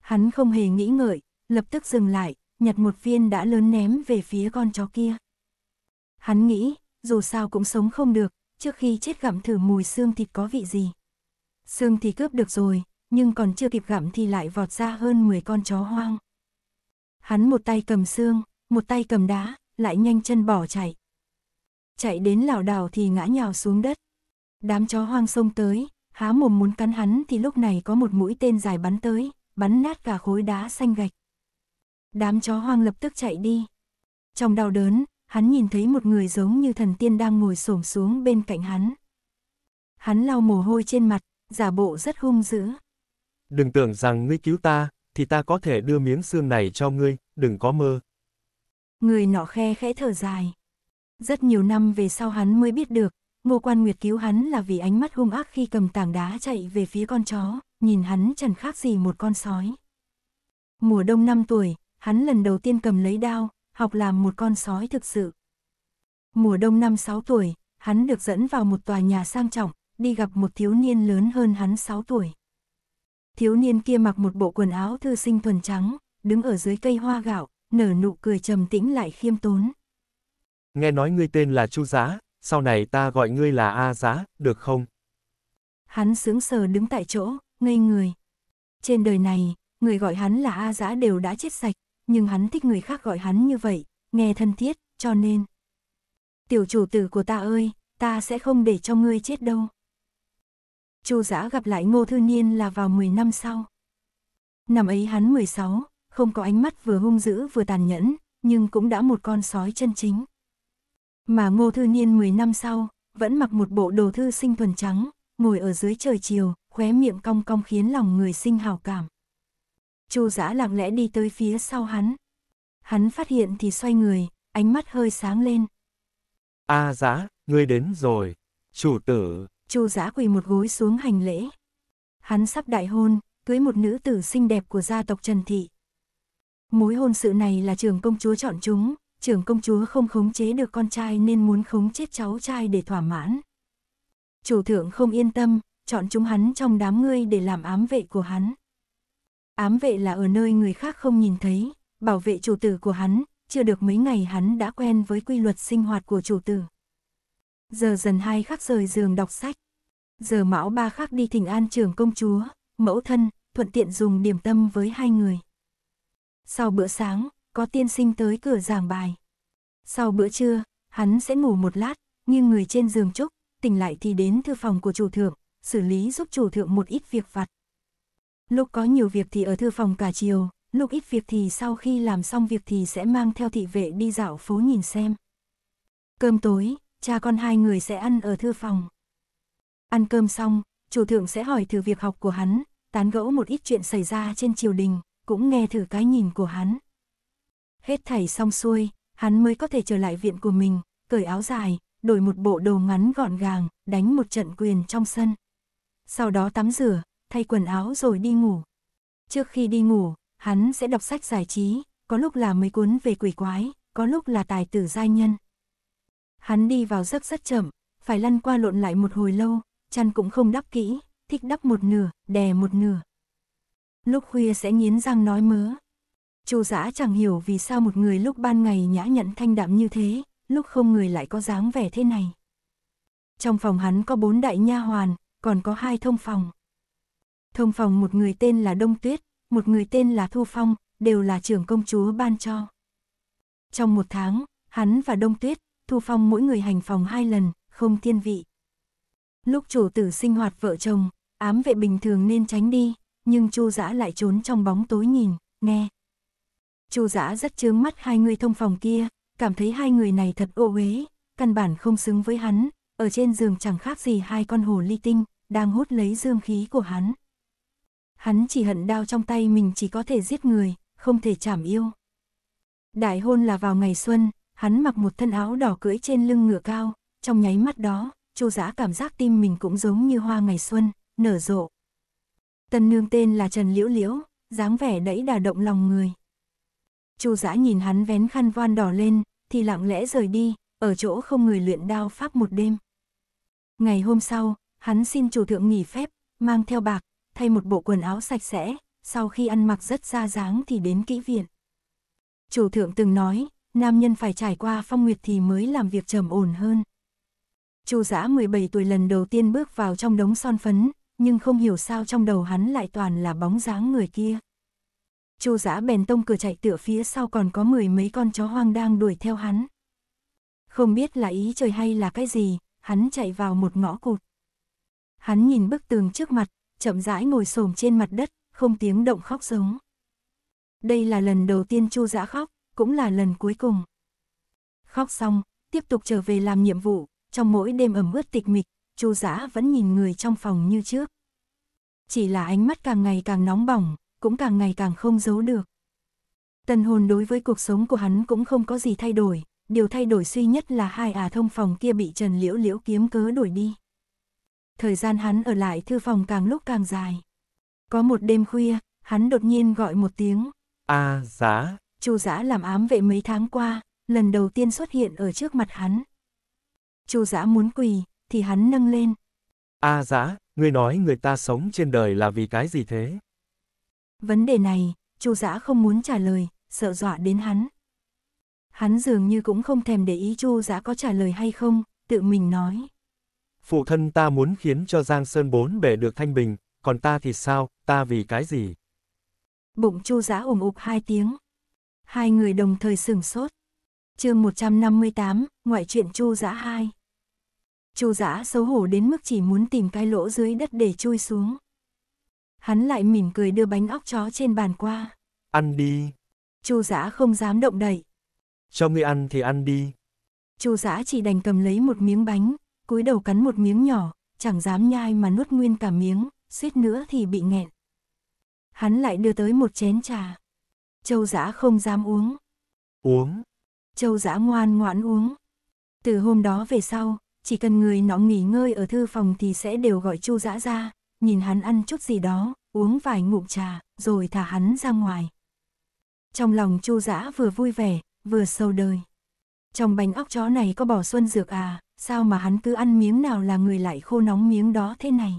Speaker 1: Hắn không hề nghĩ ngợi, lập tức dừng lại, nhặt một viên đã lớn ném về phía con chó kia. Hắn nghĩ, dù sao cũng sống không được, trước khi chết gặm thử mùi xương thịt có vị gì. Xương thì cướp được rồi, nhưng còn chưa kịp gặm thì lại vọt ra hơn 10 con chó hoang. Hắn một tay cầm xương, một tay cầm đá, lại nhanh chân bỏ chạy. Chạy đến lảo đảo thì ngã nhào xuống đất. Đám chó hoang xông tới, há mồm muốn cắn hắn thì lúc này có một mũi tên dài bắn tới, bắn nát cả khối đá xanh gạch. Đám chó hoang lập tức chạy đi. Trong đau đớn, hắn nhìn thấy một người giống như thần tiên đang ngồi xổm xuống bên cạnh hắn. Hắn lau mồ hôi trên mặt, giả bộ rất hung dữ.
Speaker 2: Đừng tưởng rằng ngươi cứu ta, thì ta có thể đưa miếng xương này cho ngươi, đừng có mơ.
Speaker 1: Người nọ khe khẽ thở dài. Rất nhiều năm về sau hắn mới biết được, Ngô Quan Nguyệt cứu hắn là vì ánh mắt hung ác khi cầm tảng đá chạy về phía con chó, nhìn hắn chẳng khác gì một con sói. Mùa đông năm tuổi, hắn lần đầu tiên cầm lấy đao, học làm một con sói thực sự. Mùa đông năm 6 tuổi, hắn được dẫn vào một tòa nhà sang trọng, đi gặp một thiếu niên lớn hơn hắn 6 tuổi thiếu niên kia mặc một bộ quần áo thư sinh thuần trắng, đứng ở dưới cây hoa gạo, nở nụ cười trầm tĩnh lại khiêm tốn.
Speaker 2: Nghe nói ngươi tên là Chu Giá, sau này ta gọi ngươi là A Giá, được không?
Speaker 1: Hắn sướng sờ đứng tại chỗ, ngây người. Trên đời này, người gọi hắn là A Giá đều đã chết sạch, nhưng hắn thích người khác gọi hắn như vậy, nghe thân thiết, cho nên. Tiểu chủ tử của ta ơi, ta sẽ không để cho ngươi chết đâu. Chu Dã gặp lại Ngô Thư Niên là vào 10 năm sau. Năm ấy hắn 16, không có ánh mắt vừa hung dữ vừa tàn nhẫn, nhưng cũng đã một con sói chân chính. Mà Ngô Thư Niên 10 năm sau, vẫn mặc một bộ đồ thư sinh thuần trắng, ngồi ở dưới trời chiều, khóe miệng cong cong khiến lòng người sinh hào cảm. Chu Dã lặng lẽ đi tới phía sau hắn. Hắn phát hiện thì xoay người, ánh mắt hơi sáng lên.
Speaker 2: A à, Giã, ngươi đến rồi. Chủ tử,
Speaker 1: Chu Giã quỳ một gối xuống hành lễ. Hắn sắp đại hôn, cưới một nữ tử xinh đẹp của gia tộc Trần Thị. Mối hôn sự này là trưởng công chúa chọn chúng, trưởng công chúa không khống chế được con trai nên muốn khống chết cháu trai để thỏa mãn. Chủ thượng không yên tâm, chọn chúng hắn trong đám ngươi để làm ám vệ của hắn. Ám vệ là ở nơi người khác không nhìn thấy, bảo vệ chủ tử của hắn, chưa được mấy ngày hắn đã quen với quy luật sinh hoạt của chủ tử giờ dần hai khắc rời giường đọc sách. Giờ mão ba khắc đi thỉnh an trưởng công chúa, mẫu thân, thuận tiện dùng điểm tâm với hai người. Sau bữa sáng, có tiên sinh tới cửa giảng bài. Sau bữa trưa, hắn sẽ ngủ một lát, nghiêng người trên giường trúc, tỉnh lại thì đến thư phòng của chủ thượng, xử lý giúp chủ thượng một ít việc vặt. Lúc có nhiều việc thì ở thư phòng cả chiều, lúc ít việc thì sau khi làm xong việc thì sẽ mang theo thị vệ đi dạo phố nhìn xem. Cơm tối, cha con hai người sẽ ăn ở thư phòng. Ăn cơm xong, chủ thượng sẽ hỏi thử việc học của hắn, tán gẫu một ít chuyện xảy ra trên triều đình, cũng nghe thử cái nhìn của hắn. Hết thảy xong xuôi, hắn mới có thể trở lại viện của mình, cởi áo dài, đổi một bộ đồ ngắn gọn gàng, đánh một trận quyền trong sân. Sau đó tắm rửa, thay quần áo rồi đi ngủ. Trước khi đi ngủ, hắn sẽ đọc sách giải trí, có lúc là mấy cuốn về quỷ quái, có lúc là tài tử giai nhân. Hắn đi vào rất rất chậm, phải lăn qua lộn lại một hồi lâu, chăn cũng không đắp kỹ, thích đắp một nửa, đè một nửa. Lúc khuya sẽ nghiến răng nói mớ. Chu giã chẳng hiểu vì sao một người lúc ban ngày nhã nhặn thanh đạm như thế, lúc không người lại có dáng vẻ thế này. Trong phòng hắn có bốn đại nha hoàn, còn có hai thông phòng. Thông phòng một người tên là Đông Tuyết, một người tên là Thu Phong, đều là trưởng công chúa ban cho. Trong một tháng, hắn và Đông Tuyết Thu Phong mỗi người hành phòng hai lần, không thiên vị. Lúc chủ tử sinh hoạt vợ chồng, ám vệ bình thường nên tránh đi, nhưng Chu Dã lại trốn trong bóng tối nhìn, nghe. Chu Dã rất chướng mắt hai người thông phòng kia, cảm thấy hai người này thật ô uế, căn bản không xứng với hắn, ở trên giường chẳng khác gì hai con hồ ly tinh, đang hút lấy dương khí của hắn. Hắn chỉ hận đao trong tay mình chỉ có thể giết người, không thể chảm yêu. Đại hôn là vào ngày xuân, hắn mặc một thân áo đỏ cưỡi trên lưng ngựa cao, trong nháy mắt đó, Chu Dã cảm giác tim mình cũng giống như hoa ngày xuân, nở rộ. Tân nương tên là Trần Liễu Liễu, dáng vẻ đẫy đà động lòng người. Chu Dã nhìn hắn vén khăn voan đỏ lên, thì lặng lẽ rời đi, ở chỗ không người luyện đao pháp một đêm. Ngày hôm sau, hắn xin chủ thượng nghỉ phép, mang theo bạc, thay một bộ quần áo sạch sẽ, sau khi ăn mặc rất ra dáng thì đến kỹ viện. Chủ thượng từng nói, nam nhân phải trải qua phong nguyệt thì mới làm việc trầm ổn hơn. Chu Dã 17 tuổi lần đầu tiên bước vào trong đống son phấn, nhưng không hiểu sao trong đầu hắn lại toàn là bóng dáng người kia. Chu Dã bèn tông cửa chạy tựa phía sau còn có mười mấy con chó hoang đang đuổi theo hắn. Không biết là ý trời hay là cái gì, hắn chạy vào một ngõ cụt. Hắn nhìn bức tường trước mặt, chậm rãi ngồi xổm trên mặt đất, không tiếng động khóc giống. Đây là lần đầu tiên Chu Dã khóc, cũng là lần cuối cùng. Khóc xong, tiếp tục trở về làm nhiệm vụ, trong mỗi đêm ẩm ướt tịch mịch, chu giã vẫn nhìn người trong phòng như trước. Chỉ là ánh mắt càng ngày càng nóng bỏng, cũng càng ngày càng không giấu được. tân hồn đối với cuộc sống của hắn cũng không có gì thay đổi, điều thay đổi duy nhất là hai ả à thông phòng kia bị Trần Liễu Liễu kiếm cớ đuổi đi. Thời gian hắn ở lại thư phòng càng lúc càng dài. Có một đêm khuya, hắn đột nhiên gọi một tiếng.
Speaker 2: A à, giá.
Speaker 1: Chu Dã làm ám vệ mấy tháng qua, lần đầu tiên xuất hiện ở trước mặt hắn. Chu Dã muốn quỳ, thì hắn nâng lên.
Speaker 2: A à, Dã, ngươi nói người ta sống trên đời là vì cái gì thế?
Speaker 1: Vấn đề này, Chu Dã không muốn trả lời, sợ dọa đến hắn. Hắn dường như cũng không thèm để ý Chu Dã có trả lời hay không, tự mình nói.
Speaker 2: Phụ thân ta muốn khiến cho Giang Sơn bốn bể được thanh bình, còn ta thì sao, ta vì cái gì?
Speaker 1: Bụng Chu Dã ồm ụp hai tiếng, Hai người đồng thời sửng sốt. chương 158, ngoại truyện Chu Dã 2. Chu Dã xấu hổ đến mức chỉ muốn tìm cái lỗ dưới đất để chui xuống. Hắn lại mỉm cười đưa bánh óc chó trên bàn qua.
Speaker 2: Ăn đi.
Speaker 1: Chu Dã không dám động đậy.
Speaker 2: Cho ngươi ăn thì ăn đi.
Speaker 1: Chu Dã chỉ đành cầm lấy một miếng bánh, cúi đầu cắn một miếng nhỏ, chẳng dám nhai mà nuốt nguyên cả miếng, suýt nữa thì bị nghẹn. Hắn lại đưa tới một chén trà. Châu Dã không dám uống. Uống. Châu Dã ngoan ngoãn uống. Từ hôm đó về sau, chỉ cần người nó nghỉ ngơi ở thư phòng thì sẽ đều gọi Chu Dã ra, nhìn hắn ăn chút gì đó, uống vài ngụm trà, rồi thả hắn ra ngoài. Trong lòng Chu Dã vừa vui vẻ, vừa sâu đời. Trong bánh óc chó này có bỏ xuân dược à, sao mà hắn cứ ăn miếng nào là người lại khô nóng miếng đó thế này.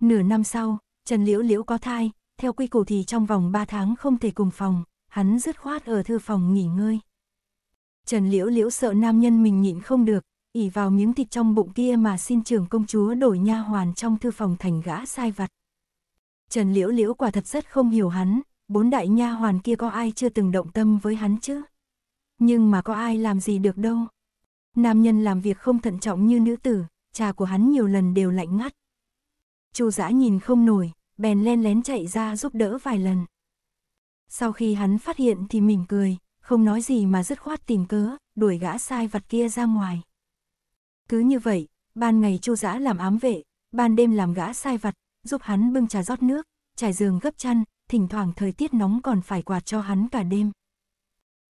Speaker 1: Nửa năm sau, Trần Liễu Liễu có thai, theo quy củ thì trong vòng 3 tháng không thể cùng phòng, hắn dứt khoát ở thư phòng nghỉ ngơi. Trần Liễu Liễu sợ nam nhân mình nhịn không được, ỉ vào miếng thịt trong bụng kia mà xin trưởng công chúa đổi nha hoàn trong thư phòng thành gã sai vặt. Trần Liễu Liễu quả thật rất không hiểu hắn, bốn đại nha hoàn kia có ai chưa từng động tâm với hắn chứ? Nhưng mà có ai làm gì được đâu. Nam nhân làm việc không thận trọng như nữ tử, trà của hắn nhiều lần đều lạnh ngắt. Chu Dã nhìn không nổi, bèn len lén chạy ra giúp đỡ vài lần. Sau khi hắn phát hiện thì mỉm cười, không nói gì mà dứt khoát tìm cớ, đuổi gã sai vật kia ra ngoài. Cứ như vậy, ban ngày chu giã làm ám vệ, ban đêm làm gã sai vật giúp hắn bưng trà rót nước, trải giường gấp chăn, thỉnh thoảng thời tiết nóng còn phải quạt cho hắn cả đêm.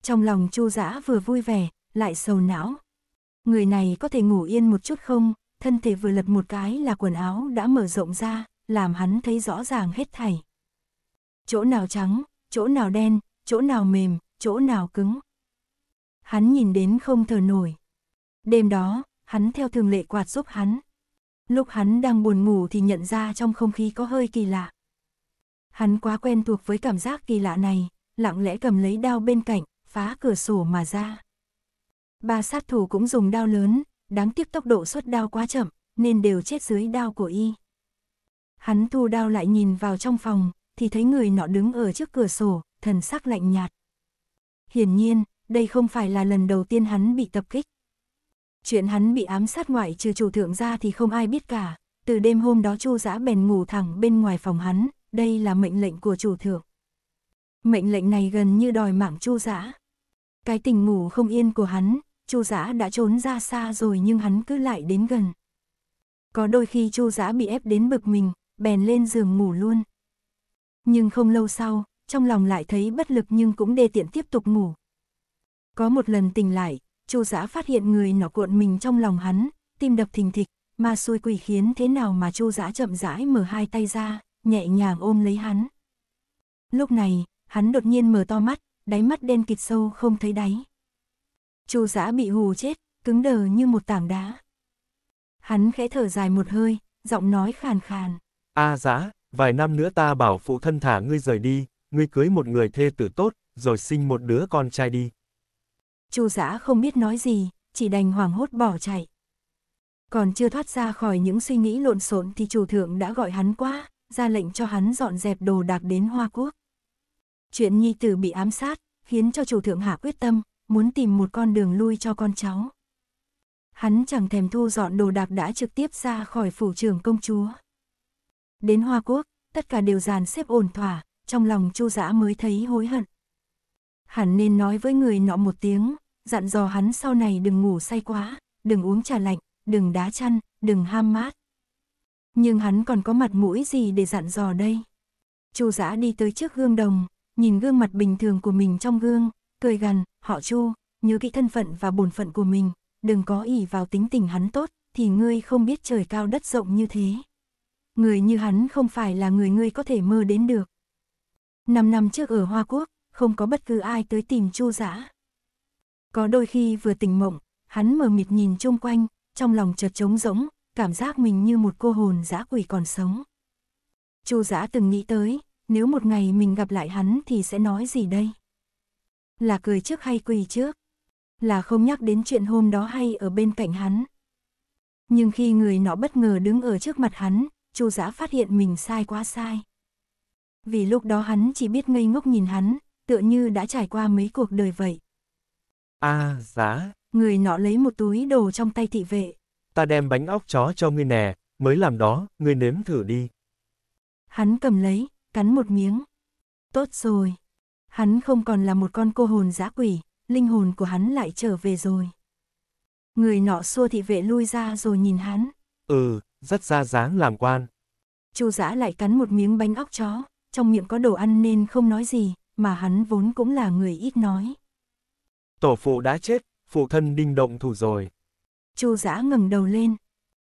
Speaker 1: Trong lòng chu giã vừa vui vẻ, lại sầu não. Người này có thể ngủ yên một chút không, thân thể vừa lật một cái là quần áo đã mở rộng ra, làm hắn thấy rõ ràng hết thảy. Chỗ nào trắng, chỗ nào đen, chỗ nào mềm, chỗ nào cứng. Hắn nhìn đến không thở nổi. Đêm đó, hắn theo thường lệ quạt giúp hắn. Lúc hắn đang buồn ngủ thì nhận ra trong không khí có hơi kỳ lạ. Hắn quá quen thuộc với cảm giác kỳ lạ này, lặng lẽ cầm lấy đao bên cạnh, phá cửa sổ mà ra. Ba sát thủ cũng dùng đao lớn, đáng tiếc tốc độ xuất đao quá chậm, nên đều chết dưới đao của y. Hắn thu đao lại nhìn vào trong phòng, thì thấy người nọ đứng ở trước cửa sổ, thần sắc lạnh nhạt. Hiển nhiên, đây không phải là lần đầu tiên hắn bị tập kích. Chuyện hắn bị ám sát ngoại trừ chủ thượng ra thì không ai biết cả, từ đêm hôm đó Chu Dã bèn ngủ thẳng bên ngoài phòng hắn, đây là mệnh lệnh của chủ thượng. Mệnh lệnh này gần như đòi mạng Chu Dã. Cái tình ngủ không yên của hắn, Chu Dã đã trốn ra xa rồi nhưng hắn cứ lại đến gần. Có đôi khi Chu Dã bị ép đến bực mình, bèn lên giường ngủ luôn. Nhưng không lâu sau, trong lòng lại thấy bất lực nhưng cũng đề tiện tiếp tục ngủ. Có một lần tỉnh lại, chu giã phát hiện người nó cuộn mình trong lòng hắn, tim đập thình thịch, mà xui quỷ khiến thế nào mà chu giã chậm rãi mở hai tay ra, nhẹ nhàng ôm lấy hắn. Lúc này, hắn đột nhiên mở to mắt, đáy mắt đen kịt sâu không thấy đáy. Chu giã bị hù chết, cứng đờ như một tảng đá. Hắn khẽ thở dài một hơi, giọng nói khàn khàn.
Speaker 2: A à giã, vài năm nữa ta bảo phụ thân thả ngươi rời đi, ngươi cưới một người thê tử tốt, rồi sinh một đứa con trai đi.
Speaker 1: Chu Dã không biết nói gì, chỉ đành hoảng hốt bỏ chạy. Còn chưa thoát ra khỏi những suy nghĩ lộn xộn thì chủ thượng đã gọi hắn qua, ra lệnh cho hắn dọn dẹp đồ đạc đến Hoa Quốc. Chuyện nhi tử bị ám sát, khiến cho chủ thượng hạ quyết tâm, muốn tìm một con đường lui cho con cháu. Hắn chẳng thèm thu dọn đồ đạc đã trực tiếp ra khỏi phủ trường công chúa. Đến Hoa Quốc, tất cả đều dàn xếp ổn thỏa, trong lòng Chu Dã mới thấy hối hận. Hẳn nên nói với người nọ một tiếng, dặn dò hắn sau này đừng ngủ say quá, đừng uống trà lạnh, đừng đá chăn, đừng ham mát. Nhưng hắn còn có mặt mũi gì để dặn dò đây? Chu Dã đi tới trước gương đồng, nhìn gương mặt bình thường của mình trong gương, cười gằn, "Họ Chu, nhớ kỹ thân phận và bổn phận của mình, đừng có ỷ vào tính tình hắn tốt, thì ngươi không biết trời cao đất rộng như thế." người như hắn không phải là người ngươi có thể mơ đến được. Năm năm trước ở Hoa Quốc, không có bất cứ ai tới tìm Chu Dã. Có đôi khi vừa tỉnh mộng, hắn mờ mịt nhìn chung quanh, trong lòng chợt trống rỗng, cảm giác mình như một cô hồn dã quỷ còn sống. Chu Dã từng nghĩ tới, nếu một ngày mình gặp lại hắn thì sẽ nói gì đây? Là cười trước hay quỳ trước? Là không nhắc đến chuyện hôm đó hay ở bên cạnh hắn? Nhưng khi người nọ bất ngờ đứng ở trước mặt hắn, Chu Dã phát hiện mình sai quá sai. Vì lúc đó hắn chỉ biết ngây ngốc nhìn hắn, tựa như đã trải qua mấy cuộc đời vậy.
Speaker 2: À, dã
Speaker 1: Người nọ lấy một túi đồ trong tay thị vệ.
Speaker 2: Ta đem bánh óc chó cho ngươi nè, mới làm đó, ngươi nếm thử đi.
Speaker 1: Hắn cầm lấy, cắn một miếng. Tốt rồi. Hắn không còn là một con cô hồn dã quỷ, linh hồn của hắn lại trở về rồi. Người nọ xua thị vệ lui ra rồi nhìn hắn.
Speaker 2: Ừ, rất ra dáng làm quan.
Speaker 1: Chu Dã lại cắn một miếng bánh óc chó, trong miệng có đồ ăn nên không nói gì, mà hắn vốn cũng là người ít nói.
Speaker 2: Tổ phụ đã chết, phụ thân đinh động thủ rồi.
Speaker 1: Chu Dã ngẩng đầu lên.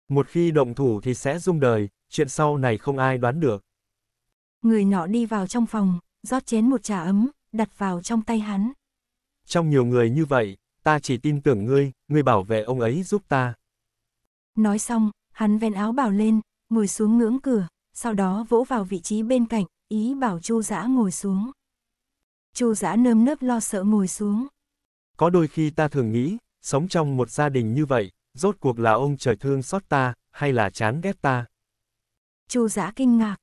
Speaker 2: Một khi động thủ thì sẽ rung đời, chuyện sau này không ai đoán được.
Speaker 1: Người nọ đi vào trong phòng, rót chén một trà ấm, đặt vào trong tay hắn.
Speaker 2: Trong nhiều người như vậy, ta chỉ tin tưởng ngươi, ngươi bảo vệ ông ấy giúp ta.
Speaker 1: Nói xong, Hắn ven áo bảo lên, ngồi xuống ngưỡng cửa, sau đó vỗ vào vị trí bên cạnh, ý bảo Chu Dã ngồi xuống. Chu Dã nơm nớp lo sợ ngồi xuống.
Speaker 2: Có đôi khi ta thường nghĩ, sống trong một gia đình như vậy, rốt cuộc là ông trời thương xót ta, hay là chán ghét ta?
Speaker 1: Chu Dã kinh ngạc.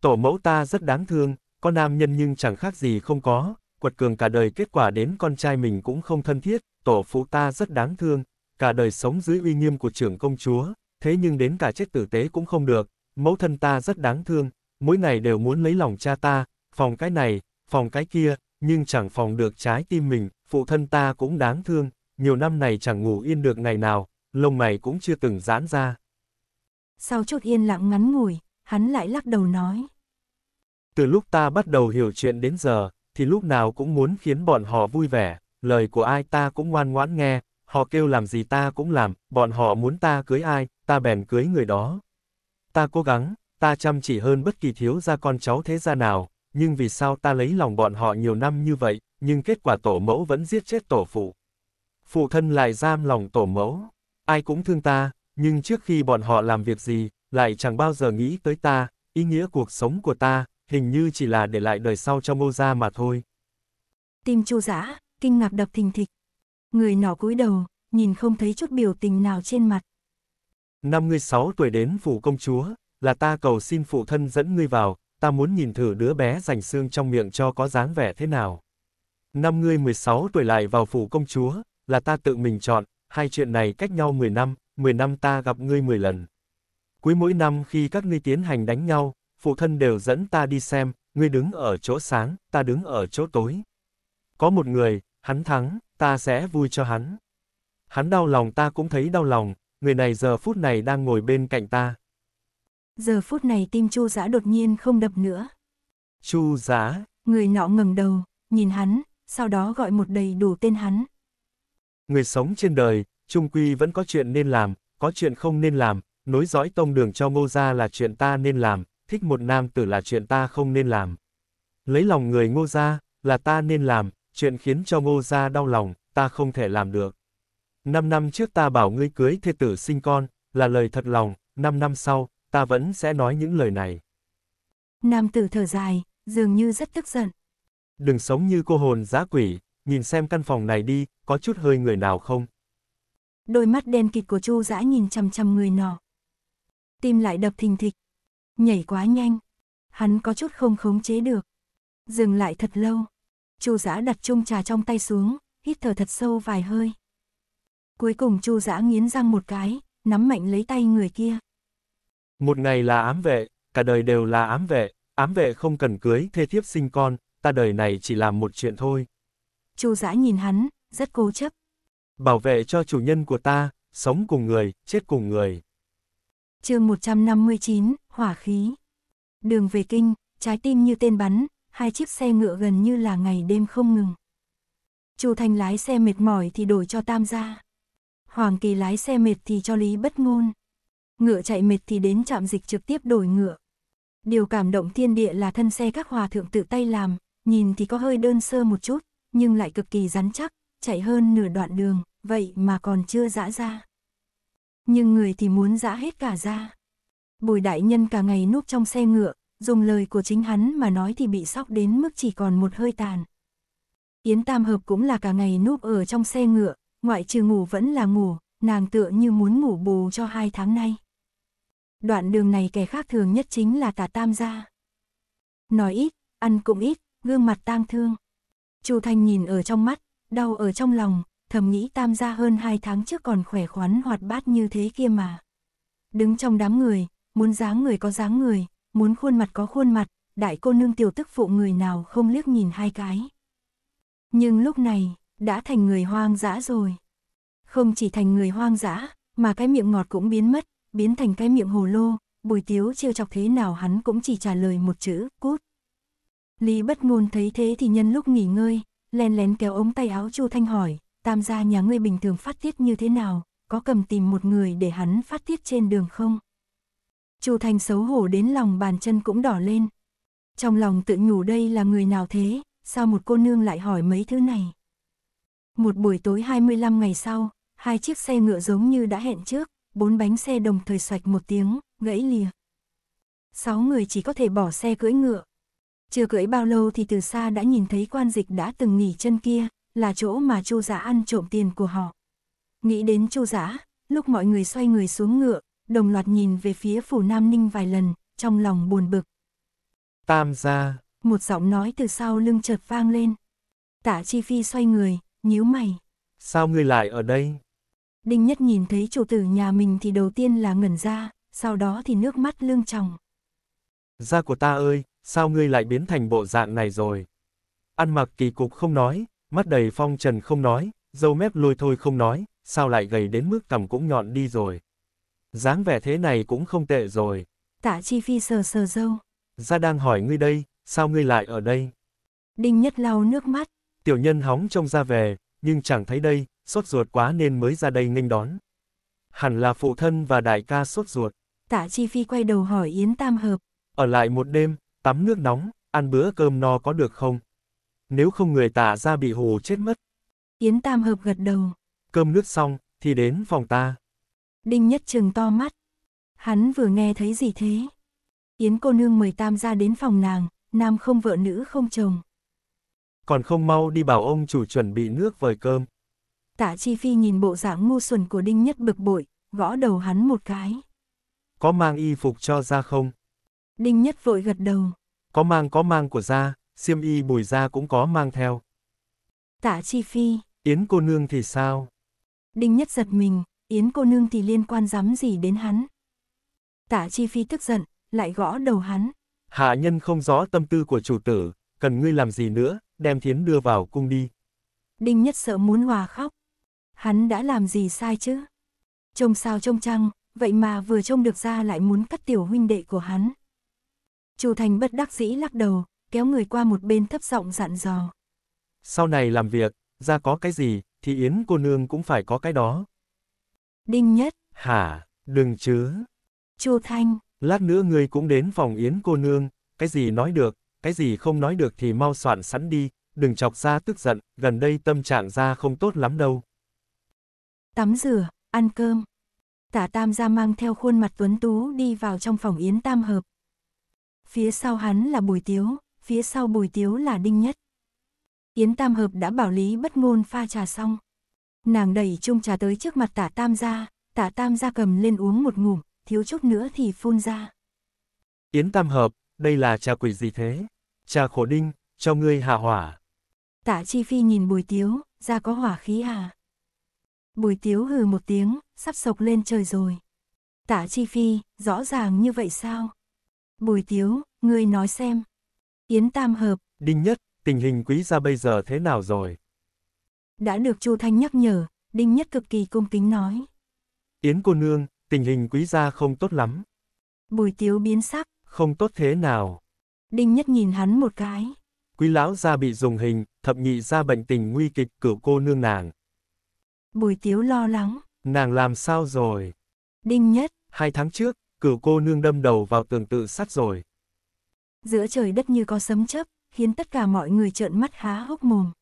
Speaker 2: Tổ mẫu ta rất đáng thương, có nam nhân nhưng chẳng khác gì không có, quật cường cả đời kết quả đến con trai mình cũng không thân thiết, tổ phụ ta rất đáng thương, cả đời sống dưới uy nghiêm của trưởng công chúa, thế nhưng đến cả chết tử tế cũng không được, mẫu thân ta rất đáng thương, mỗi ngày đều muốn lấy lòng cha ta, phòng cái này, phòng cái kia, nhưng chẳng phòng được trái tim mình, phụ thân ta cũng đáng thương, nhiều năm này chẳng ngủ yên được ngày nào, lông mày cũng chưa từng giãn ra.
Speaker 1: Sau chút yên lặng ngắn ngủi, hắn lại lắc đầu nói.
Speaker 2: Từ lúc ta bắt đầu hiểu chuyện đến giờ, thì lúc nào cũng muốn khiến bọn họ vui vẻ, lời của ai ta cũng ngoan ngoãn nghe, họ kêu làm gì ta cũng làm, bọn họ muốn ta cưới ai, ta bèn cưới người đó. Ta cố gắng, ta chăm chỉ hơn bất kỳ thiếu gia con cháu thế gia nào, nhưng vì sao ta lấy lòng bọn họ nhiều năm như vậy, nhưng kết quả tổ mẫu vẫn giết chết tổ phụ. Phụ thân lại giam lòng tổ mẫu. Ai cũng thương ta, nhưng trước khi bọn họ làm việc gì, lại chẳng bao giờ nghĩ tới ta, ý nghĩa cuộc sống của ta, hình như chỉ là để lại đời sau cho mô gia mà thôi.
Speaker 1: Tim chu giã, kinh ngạc đập thình thịch. Người nọ cúi đầu, nhìn không thấy chút biểu tình nào trên mặt.
Speaker 2: Năm ngươi sáu tuổi đến phủ công chúa, là ta cầu xin phụ thân dẫn ngươi vào, ta muốn nhìn thử đứa bé rành xương trong miệng cho có dáng vẻ thế nào. Năm ngươi 16 tuổi lại vào phủ công chúa, là ta tự mình chọn, hai chuyện này cách nhau 10 năm, 10 năm ta gặp ngươi 10 lần. Cuối mỗi năm khi các ngươi tiến hành đánh nhau, phụ thân đều dẫn ta đi xem, ngươi đứng ở chỗ sáng, ta đứng ở chỗ tối. Có một người, hắn thắng, ta sẽ vui cho hắn. Hắn đau lòng ta cũng thấy đau lòng, người này giờ phút này đang ngồi bên cạnh ta.
Speaker 1: Giờ phút này tim Chu Giã đột nhiên không đập nữa.
Speaker 2: Chu Giã.
Speaker 1: Người nọ ngẩng đầu, nhìn hắn, sau đó gọi một đầy đủ tên hắn.
Speaker 2: Người sống trên đời, trung quy vẫn có chuyện nên làm, có chuyện không nên làm, nối dõi tông đường cho ngô gia là chuyện ta nên làm, thích một nam tử là chuyện ta không nên làm. Lấy lòng người ngô gia, là ta nên làm, chuyện khiến cho ngô gia đau lòng, ta không thể làm được. Năm năm trước ta bảo ngươi cưới thê tử sinh con, là lời thật lòng, năm năm sau, ta vẫn sẽ nói những lời này.
Speaker 1: Nam tử thở dài, dường như rất tức giận.
Speaker 2: Đừng sống như cô hồn giá quỷ, nhìn xem căn phòng này đi, có chút hơi người nào không?
Speaker 1: Đôi mắt đen kịt của Chu Dã nhìn chằm chằm người nọ. Tim lại đập thình thịch, nhảy quá nhanh, hắn có chút không khống chế được. Dừng lại thật lâu, Chu Dã đặt chung trà trong tay xuống, hít thở thật sâu vài hơi cuối cùng Chu Dã nghiến răng một cái, nắm mạnh lấy tay người kia.
Speaker 2: Một ngày là ám vệ, cả đời đều là ám vệ, ám vệ không cần cưới thê thiếp sinh con, ta đời này chỉ làm một chuyện thôi.
Speaker 1: Chu Dã nhìn hắn, rất cố chấp.
Speaker 2: Bảo vệ cho chủ nhân của ta, sống cùng người, chết cùng người.
Speaker 1: chương 159, Hỏa khí. Đường về kinh, trái tim như tên bắn, hai chiếc xe ngựa gần như là ngày đêm không ngừng. Chu Thanh lái xe mệt mỏi thì đổi cho Tam gia. Hoàng Kỳ lái xe mệt thì cho Lý Bất Ngôn. Ngựa chạy mệt thì đến trạm dịch trực tiếp đổi ngựa. Điều cảm động thiên địa là thân xe các hòa thượng tự tay làm, nhìn thì có hơi đơn sơ một chút, nhưng lại cực kỳ rắn chắc, chạy hơn nửa đoạn đường, vậy mà còn chưa dã ra. Nhưng người thì muốn dã hết cả ra. Bùi đại nhân cả ngày núp trong xe ngựa, dùng lời của chính hắn mà nói thì bị sóc đến mức chỉ còn một hơi tàn. Yến Tam Hợp cũng là cả ngày núp ở trong xe ngựa, ngoại trừ ngủ vẫn là ngủ, nàng tựa như muốn ngủ bù cho hai tháng nay. Đoạn đường này kẻ khác thường nhất chính là tà tam gia. Nói ít, ăn cũng ít, gương mặt tang thương. Chu Thanh nhìn ở trong mắt, đau ở trong lòng, thầm nghĩ tam gia hơn hai tháng trước còn khỏe khoắn hoạt bát như thế kia mà. Đứng trong đám người, muốn dáng người có dáng người, muốn khuôn mặt có khuôn mặt, đại cô nương tiểu tức phụ người nào không liếc nhìn hai cái. Nhưng lúc này, đã thành người hoang dã rồi. Không chỉ thành người hoang dã, mà cái miệng ngọt cũng biến mất, biến thành cái miệng hồ lô, bùi tiếu trêu chọc thế nào hắn cũng chỉ trả lời một chữ, cút. Lý bất ngôn thấy thế thì nhân lúc nghỉ ngơi, len lén kéo ống tay áo Chu Thanh hỏi, tam gia nhà ngươi bình thường phát tiết như thế nào, có cầm tìm một người để hắn phát tiết trên đường không? Chu Thanh xấu hổ đến lòng bàn chân cũng đỏ lên. Trong lòng tự nhủ đây là người nào thế, sao một cô nương lại hỏi mấy thứ này? Một buổi tối 25 ngày sau, hai chiếc xe ngựa giống như đã hẹn trước, bốn bánh xe đồng thời xoạch một tiếng, gãy lìa. Sáu người chỉ có thể bỏ xe cưỡi ngựa. Chưa cưỡi bao lâu thì từ xa đã nhìn thấy quan dịch đã từng nghỉ chân kia, là chỗ mà chu giả dạ ăn trộm tiền của họ. Nghĩ đến chu giả, dạ, lúc mọi người xoay người xuống ngựa, đồng loạt nhìn về phía phủ Nam Ninh vài lần, trong lòng buồn bực.
Speaker 2: Tam gia.
Speaker 1: Một giọng nói từ sau lưng chợt vang lên. Tả Chi Phi xoay người, nhíu mày.
Speaker 2: Sao ngươi lại ở đây?
Speaker 1: Đinh Nhất nhìn thấy chủ tử nhà mình thì đầu tiên là ngẩn ra, sau đó thì nước mắt lưng tròng.
Speaker 2: Da của ta ơi, sao ngươi lại biến thành bộ dạng này rồi? Ăn mặc kỳ cục không nói, mắt đầy phong trần không nói, dâu mép lôi thôi không nói, sao lại gầy đến mức cằm cũng nhọn đi rồi. dáng vẻ thế này cũng không tệ rồi.
Speaker 1: Tạ Chi Phi sờ sờ dâu.
Speaker 2: Ra đang hỏi ngươi đây, sao ngươi lại ở đây?
Speaker 1: Đinh Nhất lau nước mắt,
Speaker 2: Tiểu nhân hóng trông ra về, nhưng chẳng thấy đây, sốt ruột quá nên mới ra đây nghênh đón. Hẳn là phụ thân và đại ca sốt ruột.
Speaker 1: Tạ Chi Phi quay đầu hỏi Yến Tam Hợp.
Speaker 2: Ở lại một đêm, tắm nước nóng, ăn bữa cơm no có được không? Nếu không người tạ ra bị hồ chết mất.
Speaker 1: Yến Tam Hợp gật đầu.
Speaker 2: Cơm nước xong, thì đến phòng ta.
Speaker 1: Đinh Nhất Trường to mắt. Hắn vừa nghe thấy gì thế? Yến cô nương mời Tam ra đến phòng nàng, nam không vợ nữ không chồng
Speaker 2: còn không mau đi bảo ông chủ chuẩn bị nước vời cơm.
Speaker 1: Tạ Chi Phi nhìn bộ dạng ngu xuẩn của Đinh Nhất bực bội, gõ đầu hắn một cái.
Speaker 2: Có mang y phục cho ra không?
Speaker 1: Đinh Nhất vội gật đầu.
Speaker 2: Có mang có mang của ra, xiêm y bùi ra cũng có mang theo.
Speaker 1: Tạ Chi Phi.
Speaker 2: Yến cô nương thì sao?
Speaker 1: Đinh Nhất giật mình, Yến cô nương thì liên quan dám gì đến hắn. Tạ Chi Phi tức giận, lại gõ đầu hắn.
Speaker 2: Hạ nhân không rõ tâm tư của chủ tử, cần ngươi làm gì nữa, đem thiến đưa vào cung đi.
Speaker 1: Đinh nhất sợ muốn hòa khóc. Hắn đã làm gì sai chứ? Trông sao trông trăng, vậy mà vừa trông được ra lại muốn cắt tiểu huynh đệ của hắn. Chu Thành bất đắc dĩ lắc đầu, kéo người qua một bên thấp giọng dặn dò.
Speaker 2: Sau này làm việc, ra có cái gì, thì Yến cô nương cũng phải có cái đó. Đinh nhất. Hả, đừng chứ. Chu Thanh. Lát nữa ngươi cũng đến phòng Yến cô nương, cái gì nói được, cái gì không nói được thì mau soạn sẵn đi, đừng chọc ra tức giận, gần đây tâm trạng ra không tốt lắm đâu.
Speaker 1: Tắm rửa, ăn cơm. Tả Tam gia mang theo khuôn mặt tuấn tú đi vào trong phòng Yến Tam Hợp. Phía sau hắn là Bùi Tiếu, phía sau Bùi Tiếu là Đinh Nhất. Yến Tam Hợp đã bảo Lý bất ngôn pha trà xong. Nàng đẩy chung trà tới trước mặt tả Tam gia, tả Tam gia cầm lên uống một ngụm, thiếu chút nữa thì phun ra.
Speaker 2: Yến Tam Hợp, đây là trà quỷ gì thế? Cha khổ đinh, cho ngươi hạ hỏa.
Speaker 1: Tạ Chi Phi nhìn Bùi Tiếu, ra có hỏa khí à? Bùi Tiếu hừ một tiếng, sắp sộc lên trời rồi. Tạ Chi Phi, rõ ràng như vậy sao? Bùi Tiếu, ngươi nói xem. Yến Tam Hợp.
Speaker 2: Đinh Nhất, tình hình quý gia bây giờ thế nào rồi?
Speaker 1: Đã được Chu Thanh nhắc nhở, Đinh Nhất cực kỳ cung kính nói.
Speaker 2: Yến cô nương, tình hình quý gia không tốt lắm.
Speaker 1: Bùi Tiếu biến sắc.
Speaker 2: Không tốt thế nào.
Speaker 1: Đinh Nhất nhìn hắn một cái.
Speaker 2: Quý lão gia bị dùng hình, thập nhị gia bệnh tình nguy kịch cửu cô nương nàng.
Speaker 1: Bùi Tiếu lo lắng.
Speaker 2: Nàng làm sao rồi? Đinh Nhất. Hai tháng trước, cửu cô nương đâm đầu vào tường tự sát rồi.
Speaker 1: Giữa trời đất như có sấm chớp, khiến tất cả mọi người trợn mắt há hốc mồm.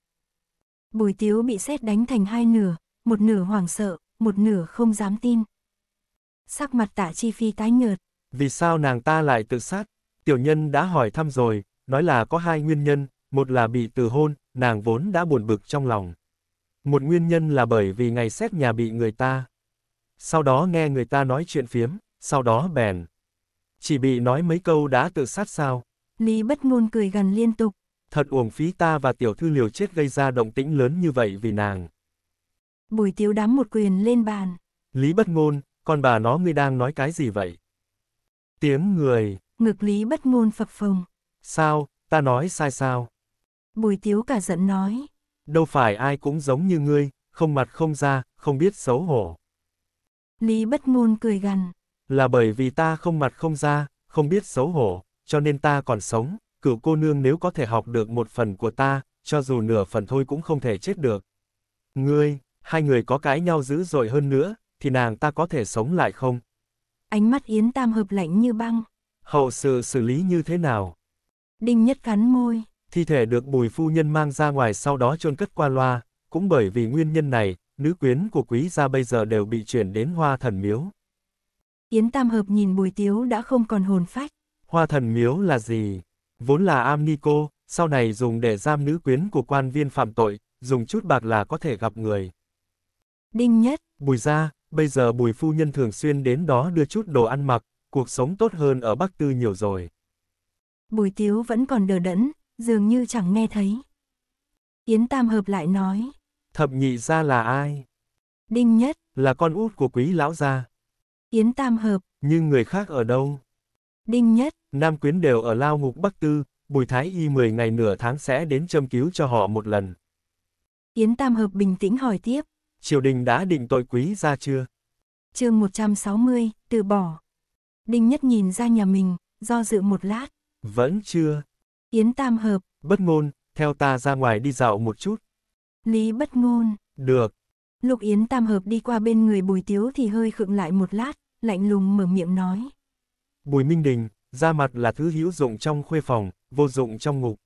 Speaker 1: Bùi Tiếu bị sét đánh thành hai nửa, một nửa hoảng sợ, một nửa không dám tin. Sắc mặt tạ chi phi tái nhợt.
Speaker 2: Vì sao nàng ta lại tự sát, Tiểu nhân đã hỏi thăm rồi, nói là có hai nguyên nhân, một là bị từ hôn, nàng vốn đã buồn bực trong lòng. Một nguyên nhân là bởi vì ngày xét nhà bị người ta. Sau đó nghe người ta nói chuyện phiếm, sau đó bèn. Chỉ bị nói mấy câu đã tự sát sao.
Speaker 1: Lý bất ngôn cười gần liên tục.
Speaker 2: Thật uổng phí ta và tiểu thư liều chết gây ra động tĩnh lớn như vậy vì nàng.
Speaker 1: Bùi tiếu đám một quyền lên bàn.
Speaker 2: Lý bất ngôn, con bà nó ngươi đang nói cái gì vậy? Tiếng người,
Speaker 1: ngực lý bất ngôn phập phồng.
Speaker 2: Sao, ta nói sai sao?
Speaker 1: Bùi tiếu cả giận nói.
Speaker 2: Đâu phải ai cũng giống như ngươi, không mặt không ra, không biết xấu hổ.
Speaker 1: Lý bất ngôn cười gằn.
Speaker 2: Là bởi vì ta không mặt không ra, không biết xấu hổ, cho nên ta còn sống, cựu cô nương nếu có thể học được một phần của ta, cho dù nửa phần thôi cũng không thể chết được. Ngươi, hai người có cãi nhau dữ dội hơn nữa, thì nàng ta có thể sống lại không?
Speaker 1: Ánh mắt Yến Tam hợp lạnh như băng.
Speaker 2: Hậu sự xử lý như thế nào?
Speaker 1: Đinh Nhất cắn môi.
Speaker 2: Thi thể được bùi phu nhân mang ra ngoài sau đó chôn cất qua loa, cũng bởi vì nguyên nhân này, nữ quyến của quý gia bây giờ đều bị chuyển đến hoa thần miếu.
Speaker 1: Yến Tam Hợp nhìn bùi tiếu đã không còn hồn phách.
Speaker 2: Hoa thần miếu là gì? Vốn là am ni cô, sau này dùng để giam nữ quyến của quan viên phạm tội, dùng chút bạc là có thể gặp người. Đinh Nhất, bùi gia, bây giờ bùi phu nhân thường xuyên đến đó đưa chút đồ ăn mặc, cuộc sống tốt hơn ở Bắc Tư nhiều rồi.
Speaker 1: Bùi Tiếu vẫn còn đờ đẫn, dường như chẳng nghe thấy. Yến Tam hợp lại nói.
Speaker 2: Thập nhị gia là ai? Đinh Nhất. Là con út của quý lão gia.
Speaker 1: Yến Tam hợp.
Speaker 2: Nhưng người khác ở đâu? Đinh Nhất. Nam quyến đều ở lao ngục Bắc Tư, Bùi Thái Y 10 ngày nửa tháng sẽ đến châm cứu cho họ một lần.
Speaker 1: Yến Tam hợp bình tĩnh hỏi tiếp.
Speaker 2: Triều đình đã định tội quý gia chưa?
Speaker 1: chương 160, từ bỏ. Đinh Nhất nhìn ra nhà mình, do dự một lát.
Speaker 2: Vẫn chưa.
Speaker 1: Yến Tam Hợp.
Speaker 2: Bất ngôn, theo ta ra ngoài đi dạo một chút.
Speaker 1: Lý bất ngôn. Được. Lục Yến Tam Hợp đi qua bên người Bùi Tiếu thì hơi khựng lại một lát, lạnh lùng mở miệng nói.
Speaker 2: Bùi Minh Đình, ra mặt là thứ hữu dụng trong khuê phòng, vô dụng trong ngục.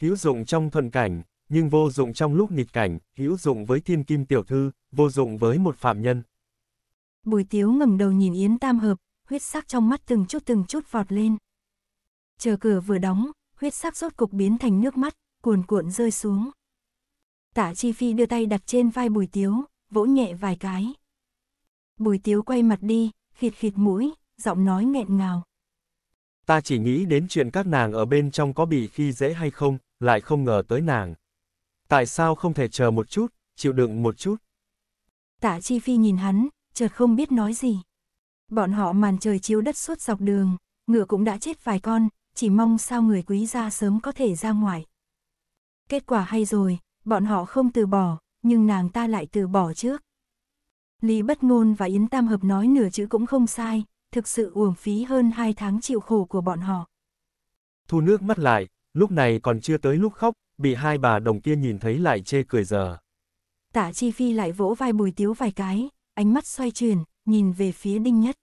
Speaker 2: Hữu dụng trong thuận cảnh, nhưng vô dụng trong lúc nghịch cảnh, hữu dụng với thiên kim tiểu thư, vô dụng với một phạm nhân.
Speaker 1: Bùi Tiếu ngẩng đầu nhìn Yến Tam Hợp, huyết sắc trong mắt từng chút từng chút vọt lên. Chờ cửa vừa đóng, huyết sắc rốt cục biến thành nước mắt, cuồn cuộn rơi xuống. tạ Chi Phi đưa tay đặt trên vai Bùi Tiếu, vỗ nhẹ vài cái. Bùi Tiếu quay mặt đi, khịt khịt mũi, giọng nói nghẹn ngào.
Speaker 2: Ta chỉ nghĩ đến chuyện các nàng ở bên trong có bị khi dễ hay không, lại không ngờ tới nàng. Tại sao không thể chờ một chút, chịu đựng một chút?
Speaker 1: Tạ Chi Phi nhìn hắn, chợt không biết nói gì. Bọn họ màn trời chiếu đất suốt dọc đường, ngựa cũng đã chết vài con, chỉ mong sao người quý gia sớm có thể ra ngoài. Kết quả hay rồi, bọn họ không từ bỏ, nhưng nàng ta lại từ bỏ trước. Lý Bất Ngôn và Yến Tam Hợp nói nửa chữ cũng không sai, thực sự uổng phí hơn hai tháng chịu khổ của bọn họ.
Speaker 2: Thu nước mắt lại, lúc này còn chưa tới lúc khóc, bị hai bà đồng kia nhìn thấy lại chê cười giờ.
Speaker 1: tạ Chi Phi lại vỗ vai Bùi Tiếu vài cái, ánh mắt xoay chuyển, nhìn về phía Đinh Nhất.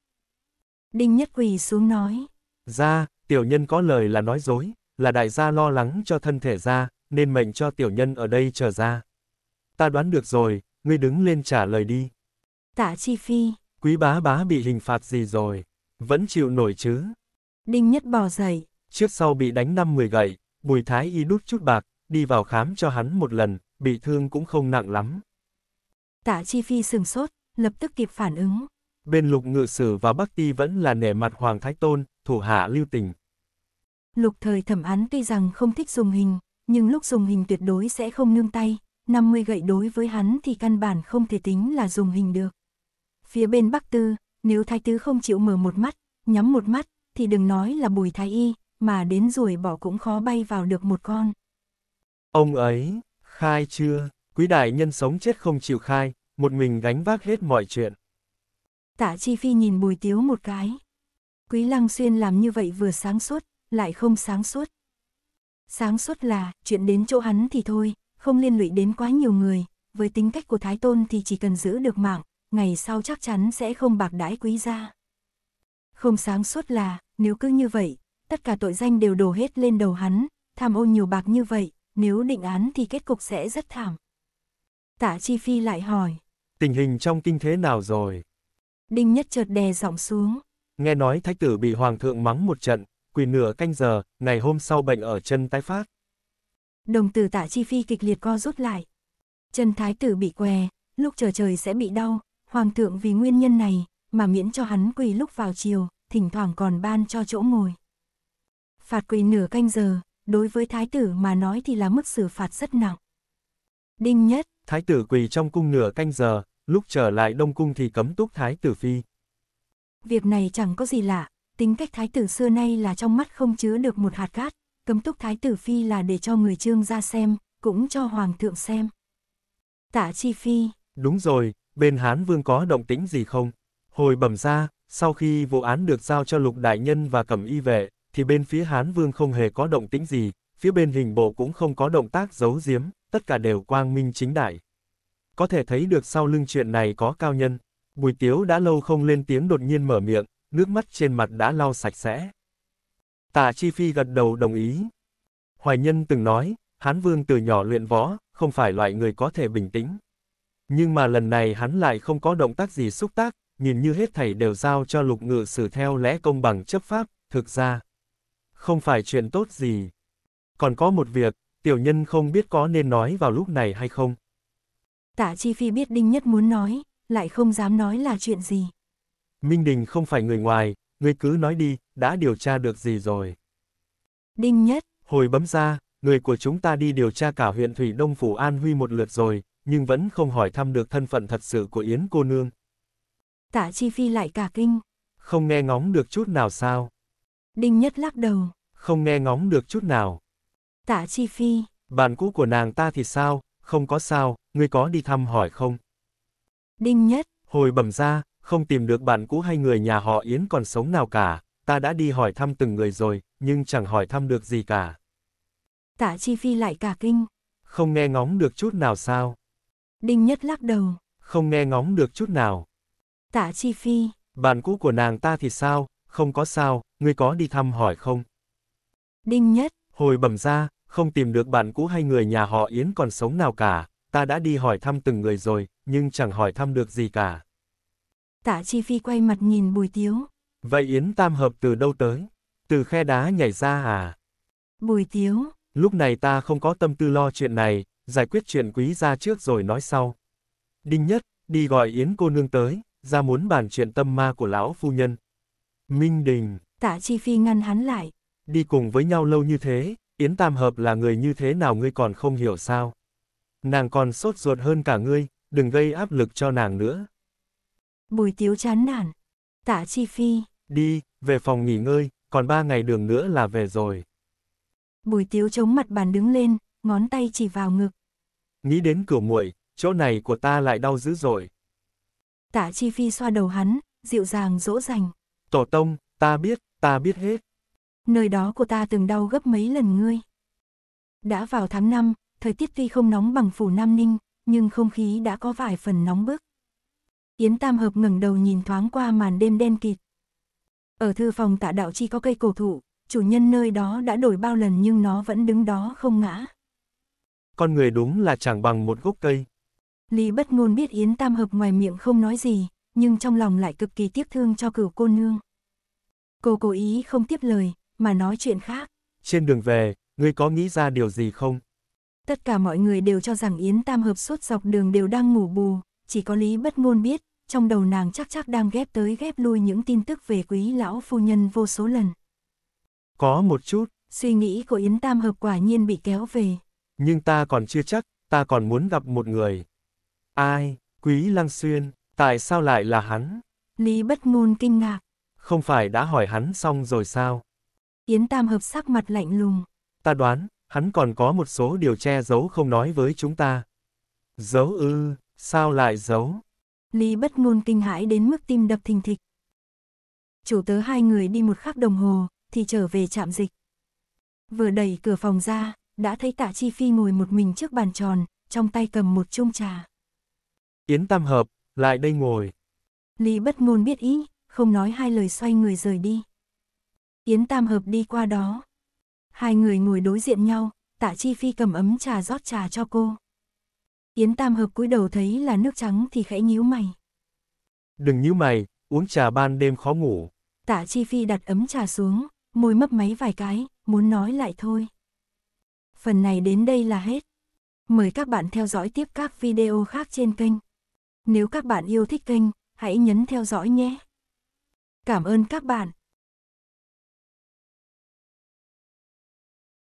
Speaker 1: Đinh Nhất quỳ xuống nói.
Speaker 2: Ra, tiểu nhân có lời là nói dối, là đại gia lo lắng cho thân thể ra, nên mệnh cho tiểu nhân ở đây chờ ra. Ta đoán được rồi, ngươi đứng lên trả lời đi.
Speaker 1: Tạ Chi Phi.
Speaker 2: Quý bá bá bị hình phạt gì rồi? Vẫn chịu nổi chứ?
Speaker 1: Đinh Nhất bò dậy.
Speaker 2: Trước sau bị đánh năm mười gậy, Bùi Thái y đút chút bạc, đi vào khám cho hắn một lần, bị thương cũng không nặng lắm.
Speaker 1: Tạ Chi Phi sừng sốt, lập tức kịp phản ứng
Speaker 2: bên lục ngự sử và Bắc Ti vẫn là nể mặt Hoàng Thái Tôn, thủ hạ lưu tình.
Speaker 1: Lục thời thẩm án tuy rằng không thích dùng hình, nhưng lúc dùng hình tuyệt đối sẽ không nương tay, 50 gậy đối với hắn thì căn bản không thể tính là dùng hình được. Phía bên Bắc Tư, nếu Thái Tứ không chịu mở một mắt, nhắm một mắt, thì đừng nói là bùi thái y, mà đến ruồi bỏ cũng khó bay vào được một con.
Speaker 2: Ông ấy, khai chưa, quý đại nhân sống chết không chịu khai, một mình gánh vác hết mọi chuyện.
Speaker 1: Tạ Chi Phi nhìn Bùi Tiếu một cái. Quý Lăng Xuyên làm như vậy vừa sáng suốt, lại không sáng suốt. Sáng suốt là, chuyện đến chỗ hắn thì thôi, không liên lụy đến quá nhiều người, với tính cách của Thái Tôn thì chỉ cần giữ được mạng, ngày sau chắc chắn sẽ không bạc đãi quý gia. Không sáng suốt là, nếu cứ như vậy, tất cả tội danh đều đổ hết lên đầu hắn, tham ô nhiều bạc như vậy, nếu định án thì kết cục sẽ rất thảm. Tạ Chi Phi lại hỏi.
Speaker 2: Tình hình trong kinh thế nào rồi?
Speaker 1: Đinh Nhất chợt đè giọng xuống.
Speaker 2: Nghe nói thái tử bị hoàng thượng mắng một trận, quỳ nửa canh giờ, ngày hôm sau bệnh ở chân tái phát.
Speaker 1: Đồng tử tạ chi phi kịch liệt co rút lại. Chân thái tử bị què, lúc chờ trời sẽ bị đau, hoàng thượng vì nguyên nhân này, mà miễn cho hắn quỳ lúc vào chiều, thỉnh thoảng còn ban cho chỗ ngồi. Phạt quỳ nửa canh giờ, đối với thái tử mà nói thì là mức xử phạt rất nặng. Đinh nhất,
Speaker 2: thái tử quỳ trong cung nửa canh giờ, lúc trở lại Đông Cung thì cấm túc Thái tử Phi.
Speaker 1: Việc này chẳng có gì lạ, tính cách Thái tử xưa nay là trong mắt không chứa được một hạt cát, cấm túc Thái tử Phi là để cho người trương ra xem, cũng cho Hoàng thượng xem. Tạ Chi Phi.
Speaker 2: Đúng rồi, bên Hán Vương có động tĩnh gì không? Hồi bẩm ra, sau khi vụ án được giao cho Lục Đại Nhân và Cẩm Y Vệ, thì bên phía Hán Vương không hề có động tĩnh gì, phía bên hình bộ cũng không có động tác giấu giếm, tất cả đều quang minh chính đại có thể thấy được sau lưng chuyện này có cao nhân. Bùi tiếu đã lâu không lên tiếng đột nhiên mở miệng, nước mắt trên mặt đã lau sạch sẽ. tạ Chi Phi gật đầu đồng ý. Hoài Nhân từng nói, Hán Vương từ nhỏ luyện võ, không phải loại người có thể bình tĩnh. Nhưng mà lần này hắn lại không có động tác gì xúc tác, nhìn như hết thảy đều giao cho lục ngự xử theo lẽ công bằng chấp pháp, thực ra. Không phải chuyện tốt gì. Còn có một việc, tiểu nhân không biết có nên nói vào lúc này hay không.
Speaker 1: Tạ Chi Phi biết Đinh Nhất muốn nói, lại không dám nói là chuyện gì.
Speaker 2: Minh Đình không phải người ngoài, ngươi cứ nói đi, đã điều tra được gì rồi? Đinh Nhất. Hồi bấm ra, người của chúng ta đi điều tra cả huyện Thủy Đông Phủ An Huy một lượt rồi, nhưng vẫn không hỏi thăm được thân phận thật sự của Yến cô nương.
Speaker 1: Tạ Chi Phi lại cả kinh.
Speaker 2: Không nghe ngóng được chút nào sao?
Speaker 1: Đinh Nhất lắc đầu.
Speaker 2: Không nghe ngóng được chút nào.
Speaker 1: Tạ Chi Phi.
Speaker 2: Bạn cũ của nàng ta thì sao, không có sao, ngươi có đi thăm hỏi không? Đinh Nhất, hồi bẩm ra, không tìm được bạn cũ hay người nhà họ Yến còn sống nào cả, ta đã đi hỏi thăm từng người rồi, nhưng chẳng hỏi thăm được gì cả.
Speaker 1: Tạ Chi Phi lại cả kinh.
Speaker 2: Không nghe ngóng được chút nào sao?
Speaker 1: Đinh Nhất lắc đầu.
Speaker 2: Không nghe ngóng được chút nào.
Speaker 1: Tạ Chi Phi.
Speaker 2: Bạn cũ của nàng ta thì sao, không có sao, ngươi có đi thăm hỏi không? Đinh Nhất. Hồi bẩm ra, không tìm được bạn cũ hay người nhà họ Yến còn sống nào cả, ta đã đi hỏi thăm từng người rồi, nhưng chẳng hỏi thăm được gì cả.
Speaker 1: Tạ Chi Phi quay mặt nhìn Bùi Tiếu.
Speaker 2: Vậy Yến Tam Hợp từ đâu tới? Từ khe đá nhảy ra à?
Speaker 1: Bùi Tiếu.
Speaker 2: Lúc này ta không có tâm tư lo chuyện này, giải quyết chuyện quý ra trước rồi nói sau. Đinh Nhất, đi gọi Yến cô nương tới, ra muốn bàn chuyện tâm ma của lão phu nhân. Minh Đình.
Speaker 1: Tạ Chi Phi ngăn hắn lại.
Speaker 2: Đi cùng với nhau lâu như thế, Yến Tam Hợp là người như thế nào ngươi còn không hiểu sao? Nàng còn sốt ruột hơn cả ngươi, đừng gây áp lực cho nàng nữa.
Speaker 1: Bùi tiếu chán nản. Tạ Chi Phi.
Speaker 2: Đi, về phòng nghỉ ngơi, còn ba ngày đường nữa là về rồi.
Speaker 1: Bùi tiếu chống mặt bàn đứng lên, ngón tay chỉ vào ngực.
Speaker 2: Nghĩ đến cửa muội, chỗ này của ta lại đau dữ rồi.
Speaker 1: Tạ Chi Phi xoa đầu hắn, dịu dàng dỗ dành.
Speaker 2: Tổ tông, ta biết, ta biết hết
Speaker 1: nơi đó của ta từng đau gấp mấy lần ngươi. Đã vào tháng 5, thời tiết tuy không nóng bằng phủ Nam Ninh, nhưng không khí đã có vài phần nóng bức. Yến Tam Hợp ngẩng đầu nhìn thoáng qua màn đêm đen kịt. Ở thư phòng tạ đạo chi có cây cổ thụ, chủ nhân nơi đó đã đổi bao lần nhưng nó vẫn đứng đó không ngã.
Speaker 2: Con người đúng là chẳng bằng một gốc cây.
Speaker 1: Lý bất ngôn biết Yến Tam Hợp ngoài miệng không nói gì, nhưng trong lòng lại cực kỳ tiếc thương cho cửu cô nương. Cô cố ý không tiếp lời, mà nói chuyện khác.
Speaker 2: Trên đường về, ngươi có nghĩ ra điều gì không?
Speaker 1: Tất cả mọi người đều cho rằng Yến Tam Hợp suốt dọc đường đều đang ngủ bù, chỉ có Lý Bất Ngôn biết, trong đầu nàng chắc chắc đang ghép tới ghép lui những tin tức về quý lão phu nhân vô số lần.
Speaker 2: Có một chút.
Speaker 1: Suy nghĩ của Yến Tam Hợp quả nhiên bị kéo về.
Speaker 2: Nhưng ta còn chưa chắc, ta còn muốn gặp một người. Ai, quý Lăng Xuyên, tại sao lại là hắn?
Speaker 1: Lý bất ngôn kinh ngạc.
Speaker 2: Không phải đã hỏi hắn xong rồi sao?
Speaker 1: Yến Tam Hợp sắc mặt lạnh lùng.
Speaker 2: Ta đoán, hắn còn có một số điều che giấu không nói với chúng ta. Giấu ư, sao lại giấu?
Speaker 1: Lý bất ngôn kinh hãi đến mức tim đập thình thịch. Chủ tớ hai người đi một khắc đồng hồ, thì trở về trạm dịch. Vừa đẩy cửa phòng ra, đã thấy tạ Chi Phi ngồi một mình trước bàn tròn, trong tay cầm một chung trà.
Speaker 2: Yến Tam Hợp, lại đây ngồi.
Speaker 1: Lý bất ngôn biết ý, không nói hai lời xoay người rời đi. Yến Tam Hợp đi qua đó. Hai người ngồi đối diện nhau, Tạ Chi Phi cầm ấm trà rót trà cho cô. Yến Tam Hợp cúi đầu thấy là nước trắng thì khẽ nhíu mày.
Speaker 2: Đừng nhíu mày, uống trà ban đêm khó
Speaker 1: ngủ. Tạ Chi Phi đặt ấm trà xuống, môi mấp máy vài cái, muốn nói lại thôi. Phần này đến đây là hết. Mời các bạn theo dõi tiếp các video khác trên kênh. Nếu các bạn yêu thích kênh, hãy nhấn theo dõi nhé. Cảm ơn các bạn.